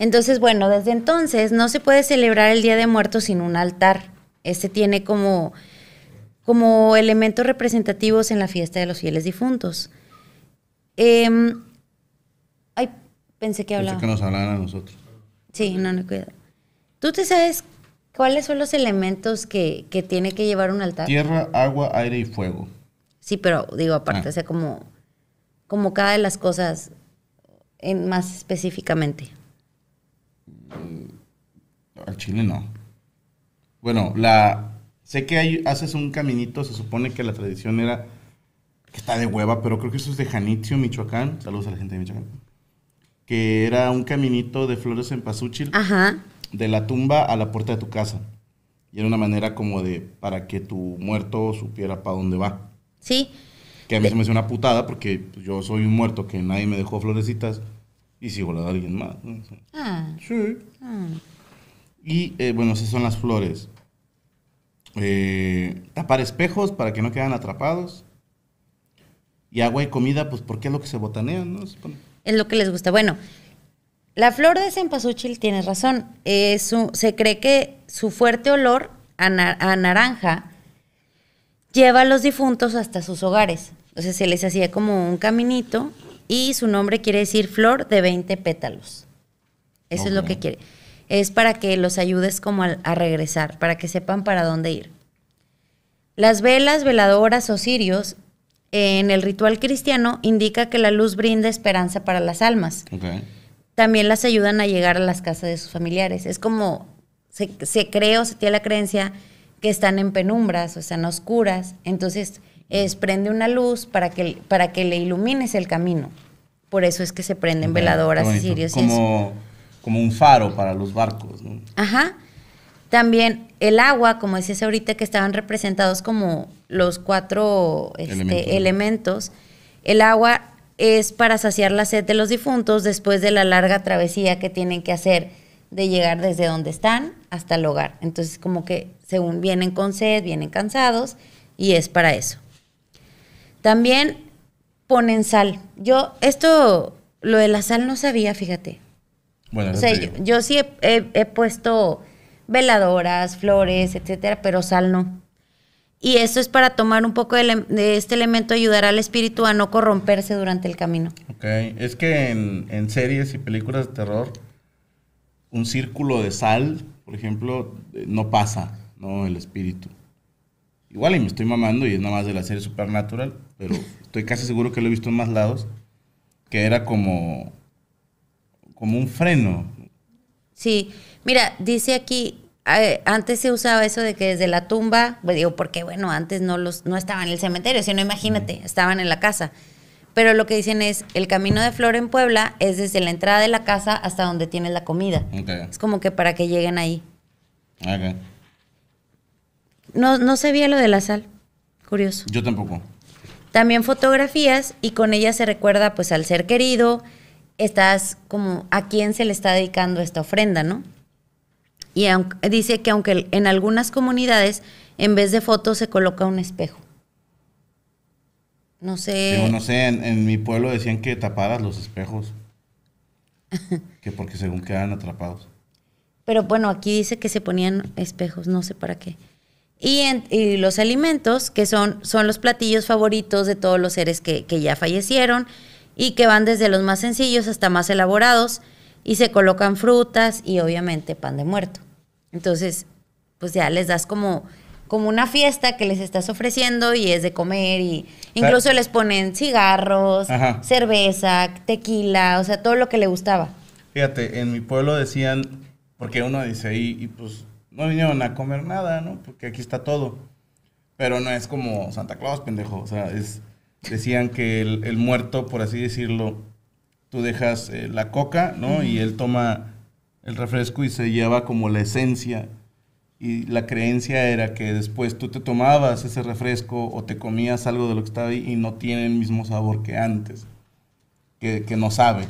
Entonces, bueno, desde entonces no se puede celebrar el Día de Muertos sin un altar. Este tiene como, como elementos representativos en la fiesta de los fieles difuntos. Em, ay, pensé que hablaba. que nos hablaban a nosotros. Sí, no, no, cuidado. ¿Tú te sabes cuáles son los elementos que, tiene que llevar un altar? Tierra, agua, aire y fuego. Sí, pero digo, aparte, ah. o sea, como, como cada de las cosas en, más específicamente. Mm, al chile no. Bueno, la sé que hay, haces un caminito, se supone que la tradición era que está de hueva, pero creo que eso es de Janitzio, Michoacán. Saludos a la gente de Michoacán. Que era un caminito de flores en Pazúchil. Ajá. De la tumba a la puerta de tu casa. Y era una manera como de para que tu muerto supiera para dónde va. Sí. Que a mí se me hace una putada porque pues, yo soy un muerto que nadie me dejó florecitas y sigo la de alguien más. Ah. Sí. Y eh, bueno, esas son las flores. Eh, tapar espejos para que no quedan atrapados y agua ah, y comida, pues porque es lo que se botanean, ¿no? Es lo que les gusta. Bueno, la flor de cempasúchil tiene razón. Eh, se cree que su fuerte olor a, naranja lleva a los difuntos hasta sus hogares. O sea, se les hacía como un caminito y su nombre quiere decir flor de 20 pétalos. Eso es lo que quiere. Es para que los ayudes como a, a regresar, para que sepan para dónde ir. Las velas, veladoras o cirios en el ritual cristiano indica que la luz brinda esperanza para las almas. También las ayudan a llegar a las casas de sus familiares. Es como se, cree o se tiene la creencia que están en penumbras o están oscuras. Entonces, es, prende una luz para que, para que le ilumines el camino. Por eso es que se prenden veladoras y sirios. Como, como un faro para los barcos. Ajá. También el agua, como decías ahorita, que estaban representados como los cuatro este, elementos. El agua es para saciar la sed de los difuntos después de la larga travesía que tienen que hacer de llegar desde donde están hasta el hogar. Entonces, como que según vienen con sed, vienen cansados y es para eso. También ponen sal. Yo esto, lo de la sal no sabía, fíjate. Bueno, yo, sí he, puesto veladoras, flores, etcétera, pero sal no. Y eso es para tomar un poco de, este elemento, ayudar al espíritu a no corromperse durante el camino. Ok, es que en, series y películas de terror, un círculo de sal, por ejemplo, eh, no pasa, ¿no? El espíritu. Igual y me estoy mamando y es nada más de la serie Supernatural, pero estoy casi seguro que lo he visto en más lados, que era como, como un freno. Sí, mira, dice aquí, eh, antes se usaba eso de que desde la tumba, pues digo, porque bueno, antes no, los, no estaban en el cementerio, sino imagínate, estaban en la casa. Pero lo que dicen es, el camino de flor en Puebla es desde la entrada de la casa hasta donde tienes la comida. Es como que para que lleguen ahí. No, no sabía lo de la sal. Curioso. Yo tampoco. También fotografías y con ella se recuerda pues al ser querido. Estás como a quién se le está dedicando esta ofrenda, ¿no? Y dice que aunque en algunas comunidades en vez de fotos se coloca un espejo. No sé. no sé, en, mi pueblo decían que taparas los espejos. [laughs] que porque según quedaban atrapados. Pero bueno, aquí dice que se ponían espejos, no sé para qué. Y, los alimentos, que son, son, los platillos favoritos de todos los seres que, que ya fallecieron y que van desde los más sencillos hasta más elaborados y se colocan frutas y obviamente pan de muerto. Entonces, pues ya les das como como una fiesta que les estás ofreciendo y es de comer y incluso les ponen cigarros, cerveza, tequila, o sea, todo lo que le gustaba. Fíjate, en mi pueblo decían, porque uno dice, ahí, y pues no vinieron a comer nada, ¿no? Porque aquí está todo. Pero no es como Santa Claus, pendejo. O sea, decían que el muerto, por así decirlo, tú dejas eh, la coca, ¿no? Y él toma el refresco y se lleva como la esencia. Y la creencia era que después tú te tomabas ese refresco o te comías algo de lo que estaba ahí y no tiene el mismo sabor que antes, que, que no sabe.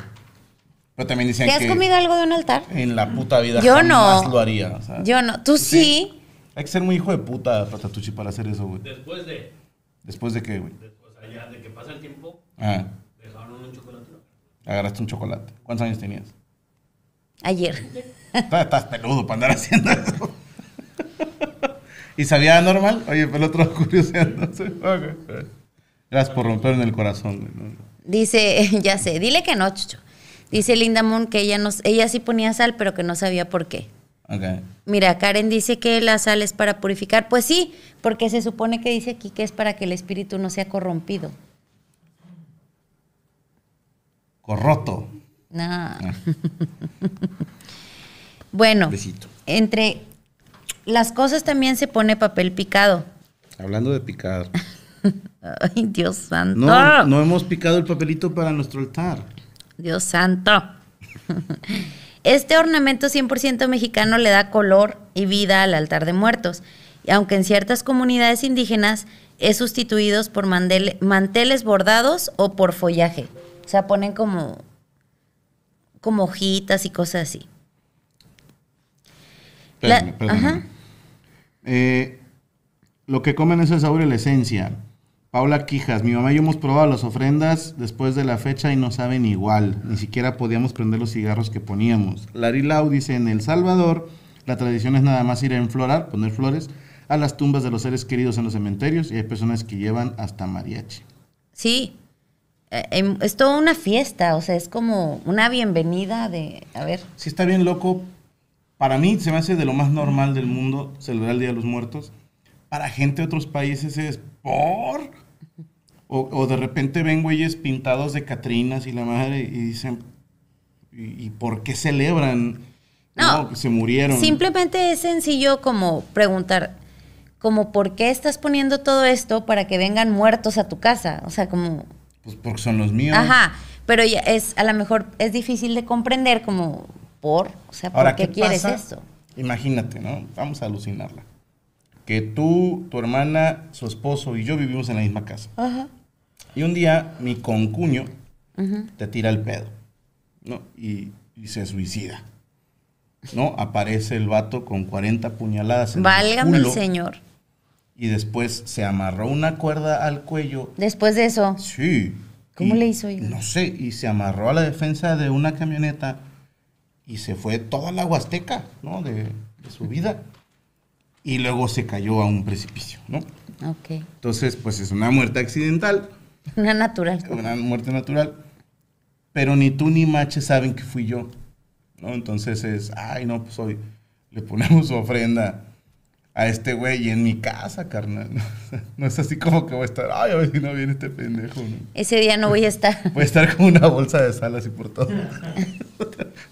Pero también decían ¿Te has comido algo de un altar? En la puta vida Yo jamás no. lo haría. Yo no. Tú sí. Hay que ser muy hijo de puta, Patatuchi, para hacer eso, güey. ¿Después de? ¿Después de qué, güey? Después, allá, de que pasa el tiempo, ah. dejaron un chocolate agarraste un chocolate. ¿Cuántos años tenías? Ayer. Estás peludo para andar haciendo eso. ¿Y sabía normal? Oye, el otro sé. [laughs] Gracias por romper en el corazón. Dice, [laughs] ya sé, dile que no, Chucho. Dice Linda Moon que ella, no, ella sí ponía sal, pero que no sabía por qué. Mira, Karen dice que la sal es para purificar. Pues sí, porque se supone que dice aquí que es para que el espíritu no sea corrompido roto ah. [laughs] bueno, entre las cosas también se pone papel picado. Hablando de picar. [laughs] Ay, Dios santo. No, hemos picado el papelito para nuestro altar. Dios santo. [laughs] Este ornamento 100% mexicano le da color y vida al altar de muertos, aunque en ciertas comunidades indígenas es sustituido por manteles bordados o por follaje. O sea, ponen como, como hojitas y cosas así. Eh, lo que comen es el la esencia. Paula Quijas, mi mamá y yo hemos probado las ofrendas después de la fecha y no saben igual. Ni siquiera podíamos prender los cigarros que poníamos. Larry Lau dice, en El Salvador la tradición es nada más ir a enflorar, poner flores, a las tumbas de los seres queridos en los cementerios y hay personas que llevan hasta mariachi. Sí, eh, em, es toda una fiesta, o sea, es como una bienvenida de, a ver. Si está bien loco. Para mí se me hace de lo más normal del mundo celebrar el Día de los Muertos. Para gente de otros países es por... O, de repente ven güeyes pintados de Catrinas y la madre y dicen, ¿y, por qué celebran? No, se murieron. Simplemente es sencillo como preguntar, como, ¿por qué estás poniendo todo esto para que vengan muertos a tu casa? O sea, como pues porque son los míos. Ajá, pero es a lo mejor es difícil de comprender como por, o sea, ¿por qué, quieres esto? Imagínate, ¿no? Vamos a alucinarla. Que tú, tu hermana, su esposo y yo vivimos en la misma casa. Ajá. Y un día mi concuño te tira el pedo, ¿no? Y, se suicida. ¿No? Aparece el vato con 40 puñaladas en el culo. Válgame el señor y después se amarró una cuerda al cuello. Después de eso. Sí. ¿Cómo le hizo? No sé, y se amarró a la defensa de una camioneta y se fue toda la Huasteca, ¿no? De, su vida. Y luego se cayó a un precipicio, ¿no? Ok. Entonces, pues es una muerte accidental. [laughs] Una natural. Una muerte natural. Pero ni tú ni Mache saben que fui yo, ¿no? Entonces es, ay, no, pues hoy le ponemos su ofrenda a este güey y en mi casa, carnal. [laughs] No es así como que voy a estar, ay, a ver si no viene este pendejo. Ese día no voy a estar. [laughs] Voy a estar con una bolsa de sal así por todo. [laughs]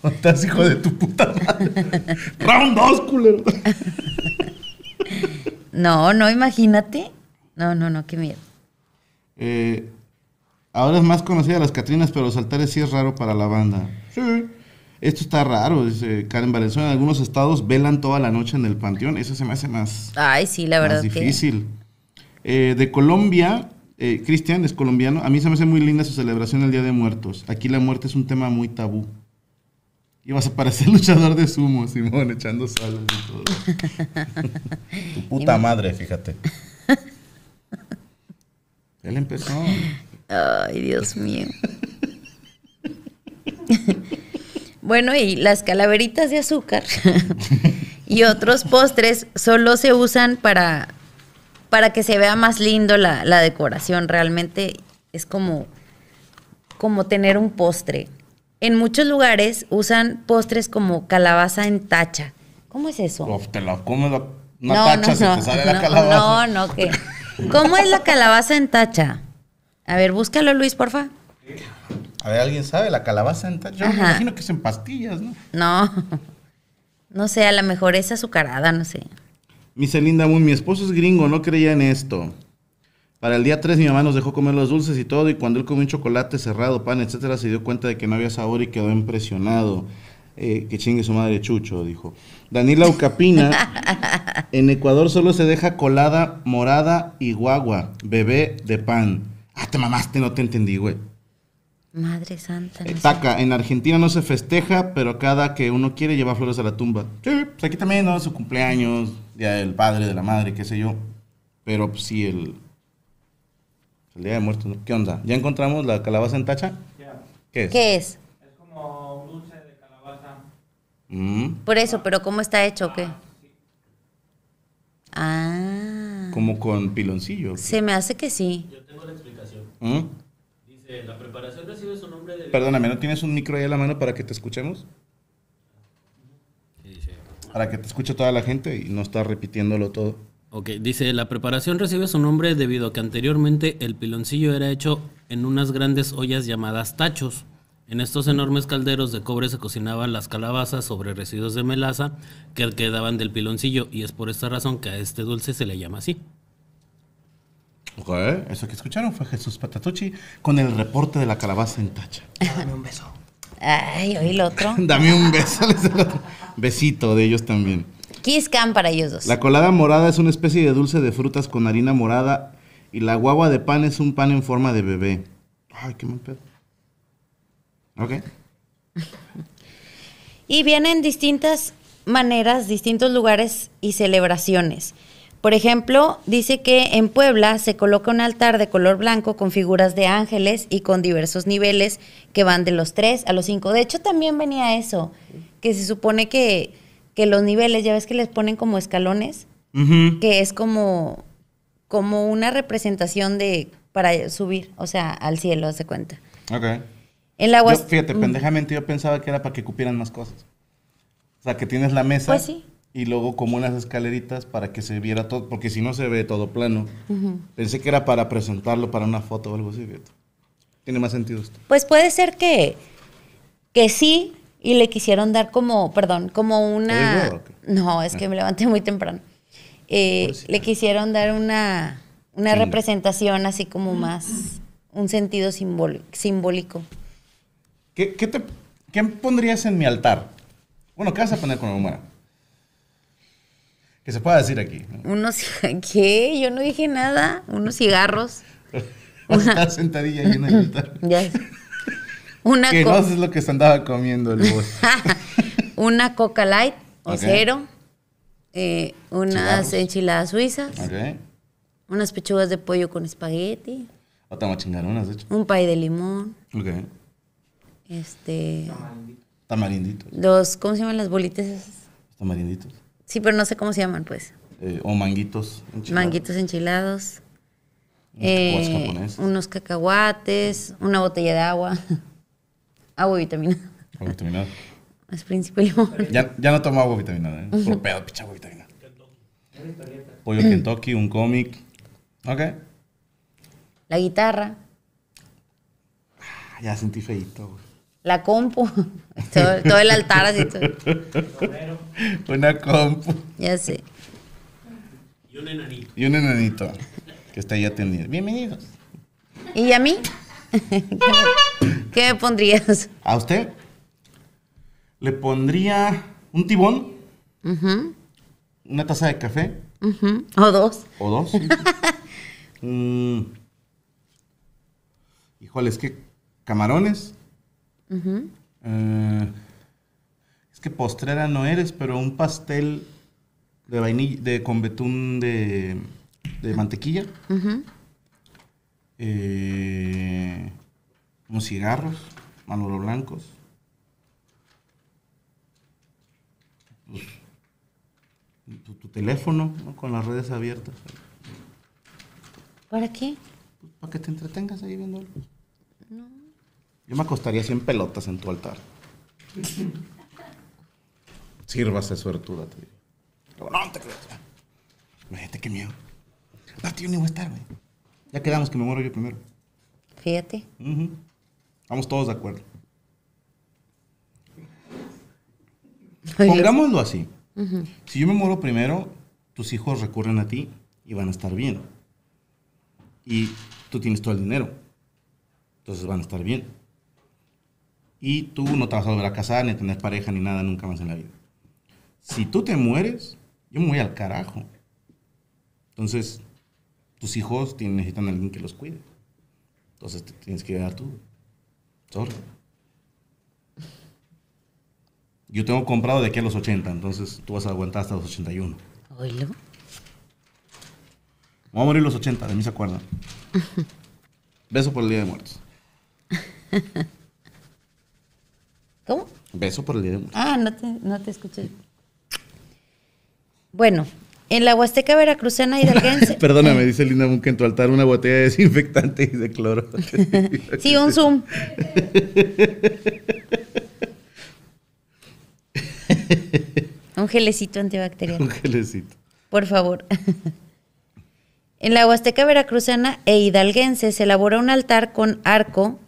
O estás, hijo de tu puta madre? Round 2, culero. no, no, imagínate. No, no, no, qué miedo. Eh, ahora es más conocida las Catrinas, pero los altares sí es raro para la banda. Sí. Esto está raro, dice Karen Valenzuela. En algunos estados velan toda la noche en el panteón. Eso se me hace más. Ay, sí, la verdad. difícil. Eh, de Colombia, eh, Cristian es colombiano. A mí se me hace muy linda su celebración el Día de Muertos. Aquí la muerte es un tema muy tabú. Y vas a parecer [laughs] luchador de sumo, Simón, echando sal y todo. [laughs] tu puta madre, fíjate. Él empezó. Ay, Dios mío. [laughs] Bueno, y las calaveritas de azúcar [laughs] y otros postres solo se usan para, para que se vea más lindo la, decoración. Realmente es como, como tener un postre. En muchos lugares usan postres como calabaza en tacha. ¿Cómo es eso? Uf, te la comes una no, tacha, no, no, te sale la calabaza. No, no, ¿qué? ¿Cómo es la calabaza en tacha? A ver, búscalo, Luis, porfa. A ver, ¿alguien sabe? La calabaza en Yo me imagino que es en pastillas, ¿no? No. No sé, a lo mejor es azucarada, no sé. Dice Linda Moon, mi esposo es gringo, no creía en esto. Para el día 3 mi mamá nos dejó comer los dulces y todo, y cuando él comió un chocolate cerrado, pan, etcétera, se dio cuenta de que no había sabor y quedó impresionado. Eh, que chingue su madre Chucho, dijo. Daniela Ucapina, [laughs] en Ecuador solo se deja colada, morada y guagua, bebé de pan. Ah, te mamaste, no te entendí, güey. Madre Santa. Eh, taca, en Argentina no se festeja, pero cada que uno quiere llevar flores a la tumba. Pues aquí también, ¿no? Su cumpleaños, día del padre, de la madre, qué sé yo. Pero pues, sí, el, el día de muertos, ¿Qué onda? ¿Ya encontramos la calabaza en tacha? ¿Qué es? es? como un dulce de calabaza. Mm. Por eso, pero ¿cómo está hecho o qué? Ah. ah. Como con piloncillo. Se me hace que sí. Yo tengo la explicación. ¿Mm? Eh, preparación su nombre Perdóname, ¿no tienes un micro ahí la mano para que te escuchemos? Para que te escuche toda la gente y no está repitiéndolo todo. Ok, dice, la preparación recibe su nombre debido a que anteriormente el piloncillo era hecho en unas grandes ollas llamadas tachos. En estos enormes calderos de cobre se cocinaban las calabazas sobre residuos de melaza que quedaban del piloncillo y es por esta razón que a este dulce se le llama así. Eso que escucharon fue Jesús Patatucci con el reporte de la calabaza en tacha. Dame un beso. Ay, oí el otro. [laughs] Dame un beso. Besito de ellos también. Kiss para ellos dos. La colada morada es una especie de dulce de frutas con harina morada y la guagua de pan es un pan en forma de bebé. Ay, qué mal pedo. Ok. y vienen distintas maneras, distintos lugares y celebraciones. Por ejemplo, dice que en Puebla se coloca un altar de color blanco con figuras de ángeles y con diversos niveles que van de los 3 a los 5. De hecho, también venía eso, que se supone que, los niveles, ya ves que les ponen como escalones, que es como, como una representación de para subir, o sea, al cielo, hace cuenta. Ok. El agua... fíjate, mm. pendejamente yo pensaba que era para que cupieran más cosas. O sea, que tienes la mesa. Pues sí y luego como unas escaleritas para que se viera todo, porque si no se ve todo plano. Pensé que era para presentarlo para una foto o algo así. Tiene más sentido esto. Pues puede ser que, que sí, y le quisieron dar como, perdón, como una... no, es que ah. me levanté muy temprano. Eh, pues le quisieron dar una, una representación así como más, un sentido simbólico. ¿Qué, te, ¿Qué, pondrías en mi altar? Bueno, ¿qué vas a poner con la humana? que se pueda decir aquí. Unos, [laughs] ¿qué? Yo no dije nada. Unos cigarros. [laughs] Una sentadilla y una guitarra. Ya, Ya. Una que no es lo que se andaba comiendo el bus [laughs] una Coca Light o cero. Eh, unas enchiladas suizas. Okay. Unas pechugas de pollo con espagueti. Ah, o chingaronas, de hecho. Un pay de limón. Ok. Este. Tamarindito. Los, ¿cómo se llaman las bolitas esas? tamarinditos. Sí, pero no sé cómo se llaman, pues. Eh, o manguitos enchilados. Manguitos enchilados. Eh, unos cacahuates, una botella de agua. [laughs] Agua vitaminada. Agua vitaminada. [laughs] Es príncipe limón. Ya, ya, no tomo agua vitaminada, ¿eh? Por pedo, picha agua vitamina. Pollo Kentucky, un cómic. Ok. La guitarra. Ah, ya sentí feito, güey la compu, [laughs] todo, el altar así. Todo. Una compu. Ya sé. Y un enanito. Y un enanito que está ahí atendido. Bienvenidos. ¿Y a mí? [laughs] ¿Qué, me, pondrías? ¿A usted? Le pondría un tibón, una taza de café. O dos. O dos. [laughs] Mm. Híjole, es camarones. Eh, es que postrera no eres, pero un pastel de vainilla, de con betún de, de mantequilla. Eh, unos cigarros, manolo blancos. Pues, tu, teléfono, ¿no? con las redes abiertas. ¿Para qué? Pues, para que te entretengas ahí viendo No. Yo me acostaría 100 pelotas en tu altar. Sírvase suertuda, te pero No te creas. Imagínate qué miedo. No, tío, ni voy a estar, güey. Ya quedamos que me muero yo primero. Fíjate. Vamos todos de acuerdo. Pongámoslo así. Si yo me muero primero, tus hijos recurren a ti y van a estar bien. Y tú tienes todo el dinero. Entonces van a estar bien y tú no te vas a volver a casar, ni tener pareja, ni nada nunca más en la vida. Si tú te mueres, yo me voy al carajo. Entonces, tus hijos necesitan a alguien que los cuide. Entonces, tienes que quedar tú. Sorry. Yo tengo comprado de aquí a los 80, entonces tú vas a aguantar hasta los 81. Voy a morir los 80, de mí se acuerdan. [laughs] Beso por el Día de Muertos. [laughs] ¿Cómo? Beso por el Día de Muertos. Ah, no te, no escuché. Bueno, en la Huasteca Veracruzana Hidalguense. [laughs] Perdóname, eh. dice Linda que en tu altar una botella de desinfectante y de cloro. [laughs] sí, un Zoom. [laughs] un gelecito antibacteriano. Un gelecito. Por favor. en la Huasteca Veracruzana e Hidalguense se elaboró un altar con arco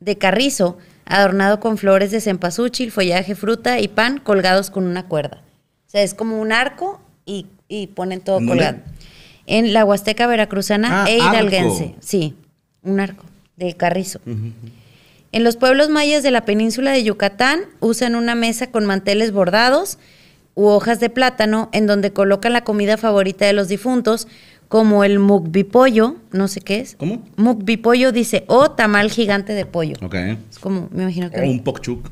de carrizo adornado con flores de cempasúchil, follaje, fruta y pan colgados con una cuerda. O sea, es como un arco y, ponen todo colgado. En la Huasteca veracruzana ah, e hidalguense. Sí, un arco de carrizo. En los pueblos mayas de la península de Yucatán usan una mesa con manteles bordados u hojas de plátano en donde colocan la comida favorita de los difuntos como el mukbipollo, no sé qué es. ¿Cómo? Mukbipollo dice, o oh, tamal gigante de pollo. Ok. Es como, me imagino que... O un pokchuk.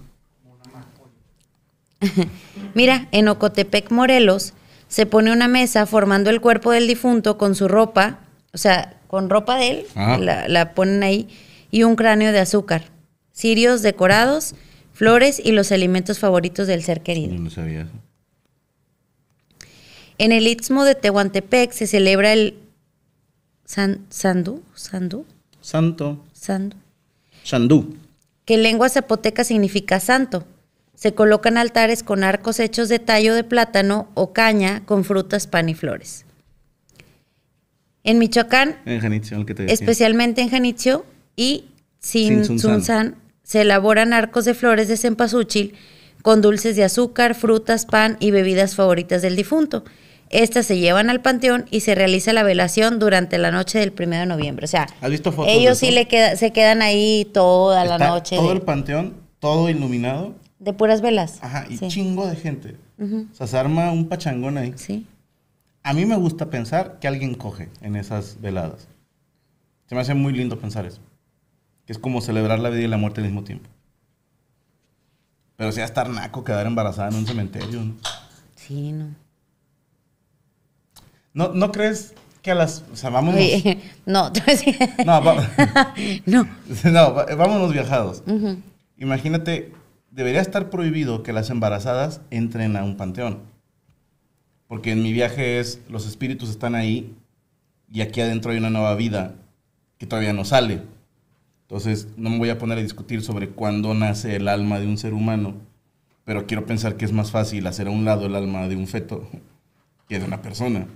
[laughs] Mira, en Ocotepec, Morelos, se pone una mesa formando el cuerpo del difunto con su ropa, o sea, con ropa de él, la, ponen ahí, y un cráneo de azúcar, cirios decorados, flores y los alimentos favoritos del ser querido. no sabía eso. En el Istmo de Tehuantepec se celebra el Sandú, Sandú. Santo. Sandú. Sandú. Que en lengua zapoteca significa santo. Se colocan altares con arcos hechos de tallo de plátano o caña con frutas, pan y flores. En Michoacán, especialmente en Janitzio y Sin, se elaboran arcos de flores de cempasúchil con dulces de azúcar, frutas, pan y bebidas favoritas del difunto. Estas se llevan al panteón y se realiza la velación durante la noche del 1 de noviembre. O sea, ellos sí le queda, se quedan ahí toda la noche. Todo el panteón, todo iluminado. De puras velas. Ajá, y chingo de gente. o sea, se arma un pachangón ahí. Sí. A mí me gusta pensar que alguien coge en esas veladas. Se me hace muy lindo pensar eso. Que es como celebrar la vida y la muerte al mismo tiempo. Pero sea estar naco quedar embarazada en un cementerio, ¿no? Sí, no. ¿No, ¿No crees que a las. O sea, vámonos. [laughs] no, no, vamos [laughs] no. [laughs] no, vámonos viajados. Imagínate, debería estar prohibido que las embarazadas entren a un panteón. Porque en mi viaje es. Los espíritus están ahí y aquí adentro hay una nueva vida que todavía no sale. Entonces, no me voy a poner a discutir sobre cuándo nace el alma de un ser humano, pero quiero pensar que es más fácil hacer a un lado el alma de un feto que de una persona.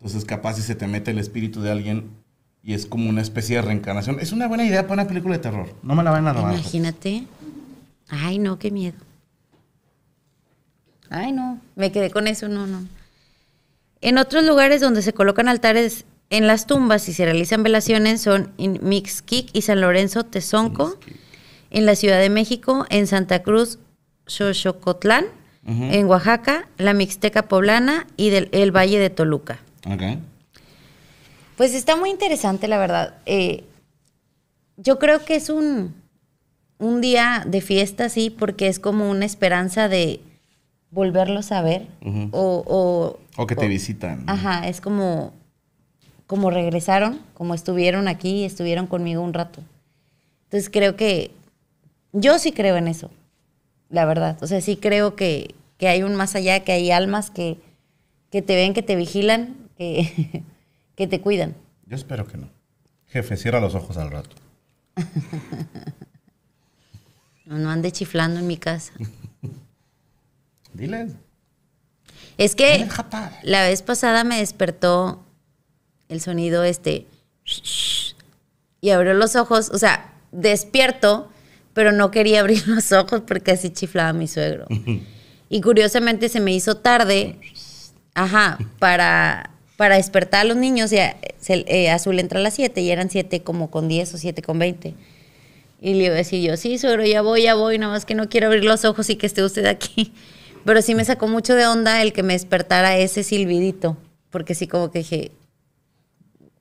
Entonces, capaz si se te mete el espíritu de alguien y es como una especie de reencarnación. Es una buena idea para una película de terror. No me la van a robar. Pues. Imagínate. Ay, no, qué miedo. Ay, no, me quedé con eso, no, no. En otros lugares donde se colocan altares en las tumbas y se realizan velaciones son en Mixquic y San Lorenzo Tezonco, en la Ciudad de México, en Santa Cruz, Xochocotlán, en Oaxaca, la Mixteca Poblana y del, el Valle de Toluca. Okay. Pues está muy interesante, la verdad. Eh, yo creo que es un, un día de fiesta, sí, porque es como una esperanza de volverlos a ver. o, o, que te visitan. Ajá, es como, como regresaron, como estuvieron aquí, estuvieron conmigo un rato. Entonces creo que yo sí creo en eso, la verdad. O sea, sí creo que, hay un más allá, que hay almas que, que te ven, que te vigilan [laughs] que, te cuidan. Yo espero que no. Jefe, cierra los ojos al rato. no ande chiflando en mi casa. [laughs] Diles. Es que la vez pasada me despertó el sonido este y abrió los ojos, o sea, despierto, pero no quería abrir [laughs] los ojos porque así chiflaba mi suegro. y curiosamente se me hizo tarde, ajá, para para despertar a los niños. Eh, Azul entra a las 7 y eran 7 como con 10 o 7 con 20. Y le iba a decir yo, sí, suegro, ya voy, ya voy, nada más que no quiero abrir los ojos y que esté usted aquí. [laughs] Pero sí me sacó mucho de onda el que me despertara ese silbidito, porque sí como que dije,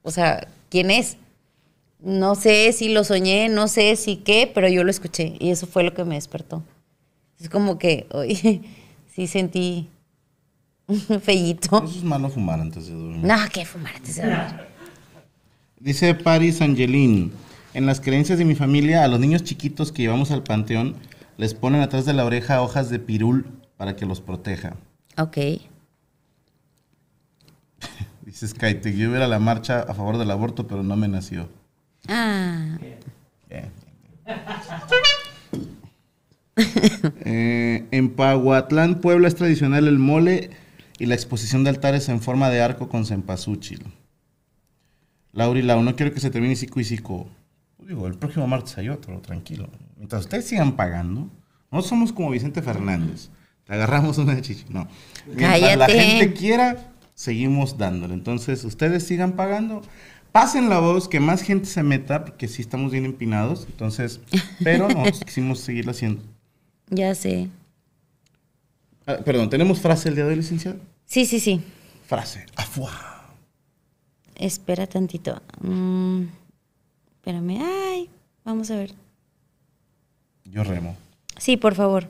o sea, ¿quién es? No sé si lo soñé, no sé si qué, pero yo lo escuché y eso fue lo que me despertó. Es como que, [laughs] oye, sí sentí [laughs] Fellito. Eso es malo fumar antes de dormir. No, que fumar antes de dormir. Dice Paris Angelín. En las creencias de mi familia, a los niños chiquitos que llevamos al panteón, les ponen atrás de la oreja hojas de pirul para que los proteja. Ok. [laughs] Dice Skytech, yo iba a la marcha a favor del aborto, pero no me nació. Ah. [laughs] Eh, en Paguatlán, Puebla, es tradicional el mole y la exposición de altares en forma de arco con cempasúchil. Lauri Lau, no quiero que se termine psico y psico. Digo, el próximo martes hay otro, tranquilo. Mientras ustedes sigan pagando, no somos como Vicente Fernández. Te agarramos una chichi. No. Mientras la gente quiera, seguimos dándole. Entonces, ustedes sigan pagando. Pasen la voz, que más gente se meta, porque sí estamos bien empinados. Entonces, pero nos [laughs] quisimos seguirla haciendo. Ya sé. Ah, perdón, ¿tenemos frase el día de hoy, licenciado? Sí, sí, sí. Frase. Afuá. Espera tantito. Mm, espérame. Ay, vamos a ver. Yo remo. Sí, por favor.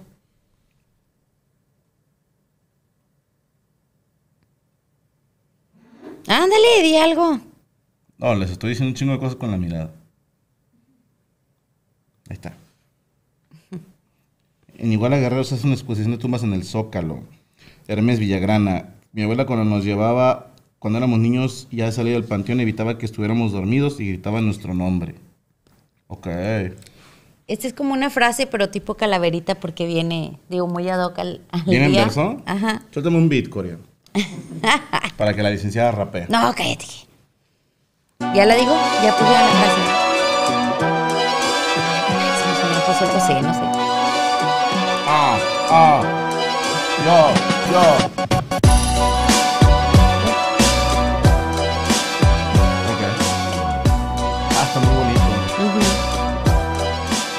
Ándale, di algo. No, les estoy diciendo un chingo de cosas con la mirada. Ahí está. En Iguala Guerrero se hace una exposición de tumbas en el Zócalo. Hermes Villagrana. Mi abuela cuando nos llevaba, cuando éramos niños, ya salía del panteón, evitaba que estuviéramos dormidos y gritaba nuestro nombre. Ok. Esta es como una frase, pero tipo calaverita, porque viene, digo, muy ad hoc al, ¿Viene en verso? Ajá. Suéltame un beat, coreano. [laughs] Para que la licenciada rapee. No, cállate. ¿Ya la digo? Ya puse la frase. sí, pues, no sé. Ah, ah yo, yo.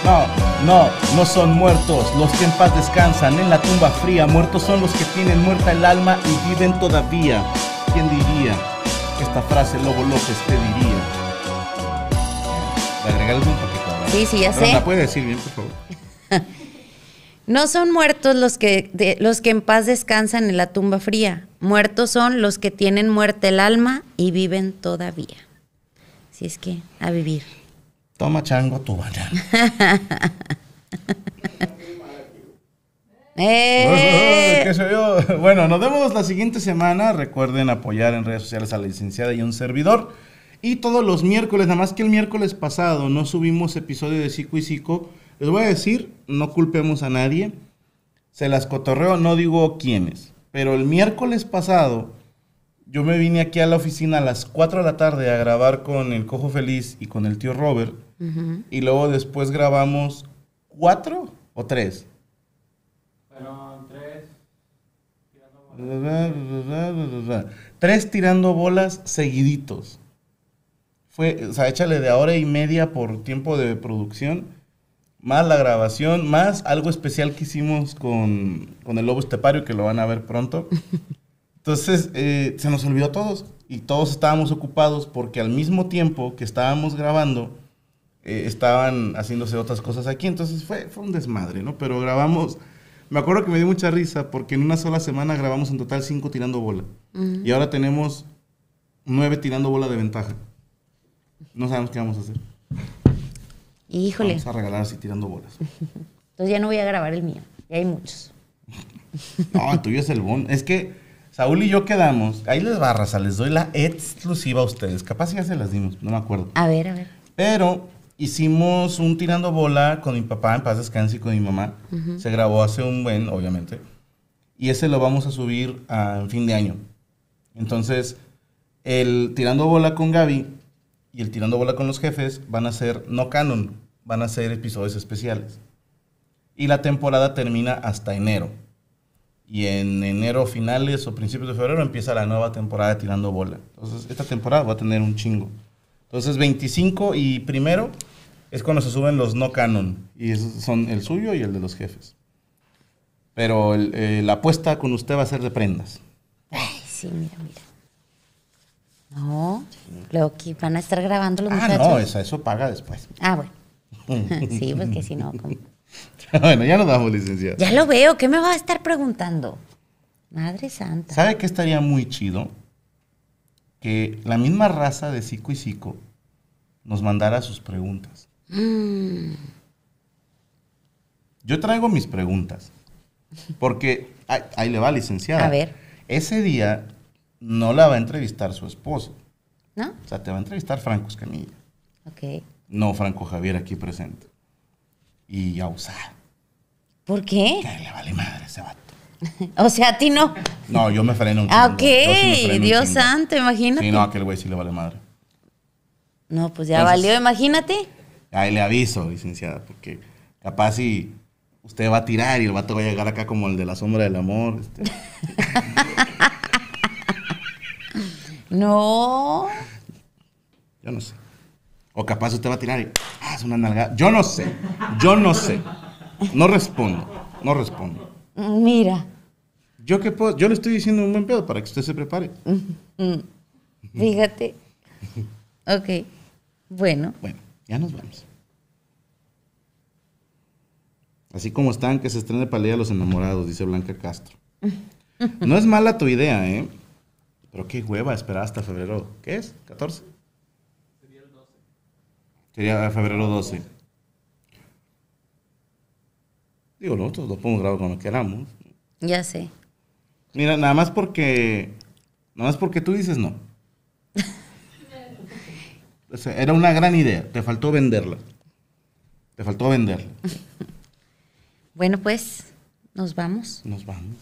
Ah, no. No, no son muertos, los que en paz descansan en la tumba fría, muertos son los que tienen muerta el alma y viven todavía. ¿Quién diría esta frase Lobo López te diría? ¿Le regalo un poquito? Sí, sí, ya sé. ¿La puedes decir bien, por favor? No son muertos los que, los que en paz descansan en la tumba fría. Muertos son los que tienen muerte el alma y viven todavía. Si es que, a vivir. Toma chango tu banana. [laughs] ¡Eh! Bueno, nos vemos la siguiente semana. Recuerden apoyar en redes sociales a la licenciada y un servidor. Y todos los miércoles, nada más que el miércoles pasado no subimos episodio de Psico y Psico les voy a decir, no culpemos a nadie. Se las cotorreo, no digo quiénes. Pero el miércoles pasado, yo me vine aquí a la oficina a las 4 de la tarde a grabar con el Cojo Feliz y con el tío Robert. Y luego después grabamos cuatro o tres. tres. Tirando bolas. Tres tirando bolas seguiditos. Fue, o sea, échale de hora y media por tiempo de producción más la grabación, más algo especial que hicimos con, con el Lobo Estepario, que lo van a ver pronto. [laughs] Entonces, eh, se nos olvidó a todos y todos estábamos ocupados porque al mismo tiempo que estábamos grabando, eh, estaban haciéndose otras cosas aquí. Entonces, fue, fue un desmadre, ¿no? Pero grabamos... Me acuerdo que me dio mucha risa porque en una sola semana grabamos en total cinco tirando bola. Y ahora tenemos nueve tirando bola de ventaja. No sabemos qué vamos a hacer. Híjole. Vamos a regalar así tirando bolas. [laughs] Entonces ya no voy a grabar el mío. Ya hay muchos. [laughs] no, el tuyo es el boom. Es que Saúl y yo quedamos. Ahí les barras, les doy la exclusiva a ustedes. Capaz ya se las dimos, no me acuerdo. A ver, a ver. Pero hicimos un tirando bola con mi papá en paz descanse y con mi mamá. Se grabó hace un buen, obviamente. Y ese lo vamos a subir a fin de año. Entonces, el tirando bola con Gaby y el tirando bola con los jefes van a ser no canon van a ser episodios especiales. Y la temporada termina hasta enero. Y en enero finales o principios de febrero empieza la nueva temporada tirando bola. Entonces, esta temporada va a tener un chingo. Entonces, 25 y primero es cuando se suben los no canon. Y son el suyo y el de los jefes. Pero eh, la apuesta con usted va a ser de prendas. Ay, sí, mira, mira. No, Creo que van a estar grabando los ah, muchachos. Ah, no, eso, eso paga después. Ah, bueno. [laughs] sí, pues si no. [laughs] bueno, ya nos damos, licenciado. Ya lo veo, ¿qué me va a estar preguntando? Madre santa. ¿Sabe qué estaría muy chido? Que la misma raza de psico y psico nos mandara sus preguntas. Mm. Yo traigo mis preguntas. Porque ahí, le va, licenciada. A ver. Ese día no la va a entrevistar su esposo. ¿No? O sea, te va a entrevistar Franco Escamilla. Ok no Franco Javier aquí presente. Y usar. ¿Por qué? le vale madre ese vato. [laughs] o sea, a ti no. No, yo me freno un ah, ok. Dios santo, imagínate. Sí, no, aquel güey sí le vale madre. No, pues ya valió, imagínate. Ahí le aviso, licenciada, porque capaz si usted va a tirar y el vato va a llegar acá como el de la sombra del amor. Este. [laughs] no. Yo no sé. O capaz usted va a tirar y, ah, es una nalgada. Yo no sé, yo no sé. No respondo, no respondo. Mira. ¿Yo puedo? Yo le estoy diciendo un buen pedo para que usted se prepare. Fíjate. ok, bueno. Bueno, ya nos vamos. Así como están, que se estrene Palea a los enamorados, dice Blanca Castro. [laughs] No es mala tu idea, ¿eh? Pero qué hueva esperar hasta febrero. ¿Qué es? ¿14? Sería febrero 12. Digo, nosotros lo podemos grabar cuando queramos. Ya sé. Mira, nada más porque. Nada más porque tú dices no. [laughs] era una gran idea. Te faltó venderla. Te faltó venderla. [laughs] bueno, pues, nos vamos. Nos vamos.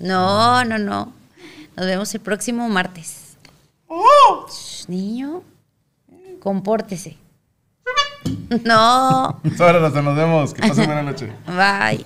no, no, no. Nos vemos el próximo martes. ¡Oh! Niño compórtese. [laughs] No. Ahora nos vemos. Que pasen [laughs] buena noche. Bye.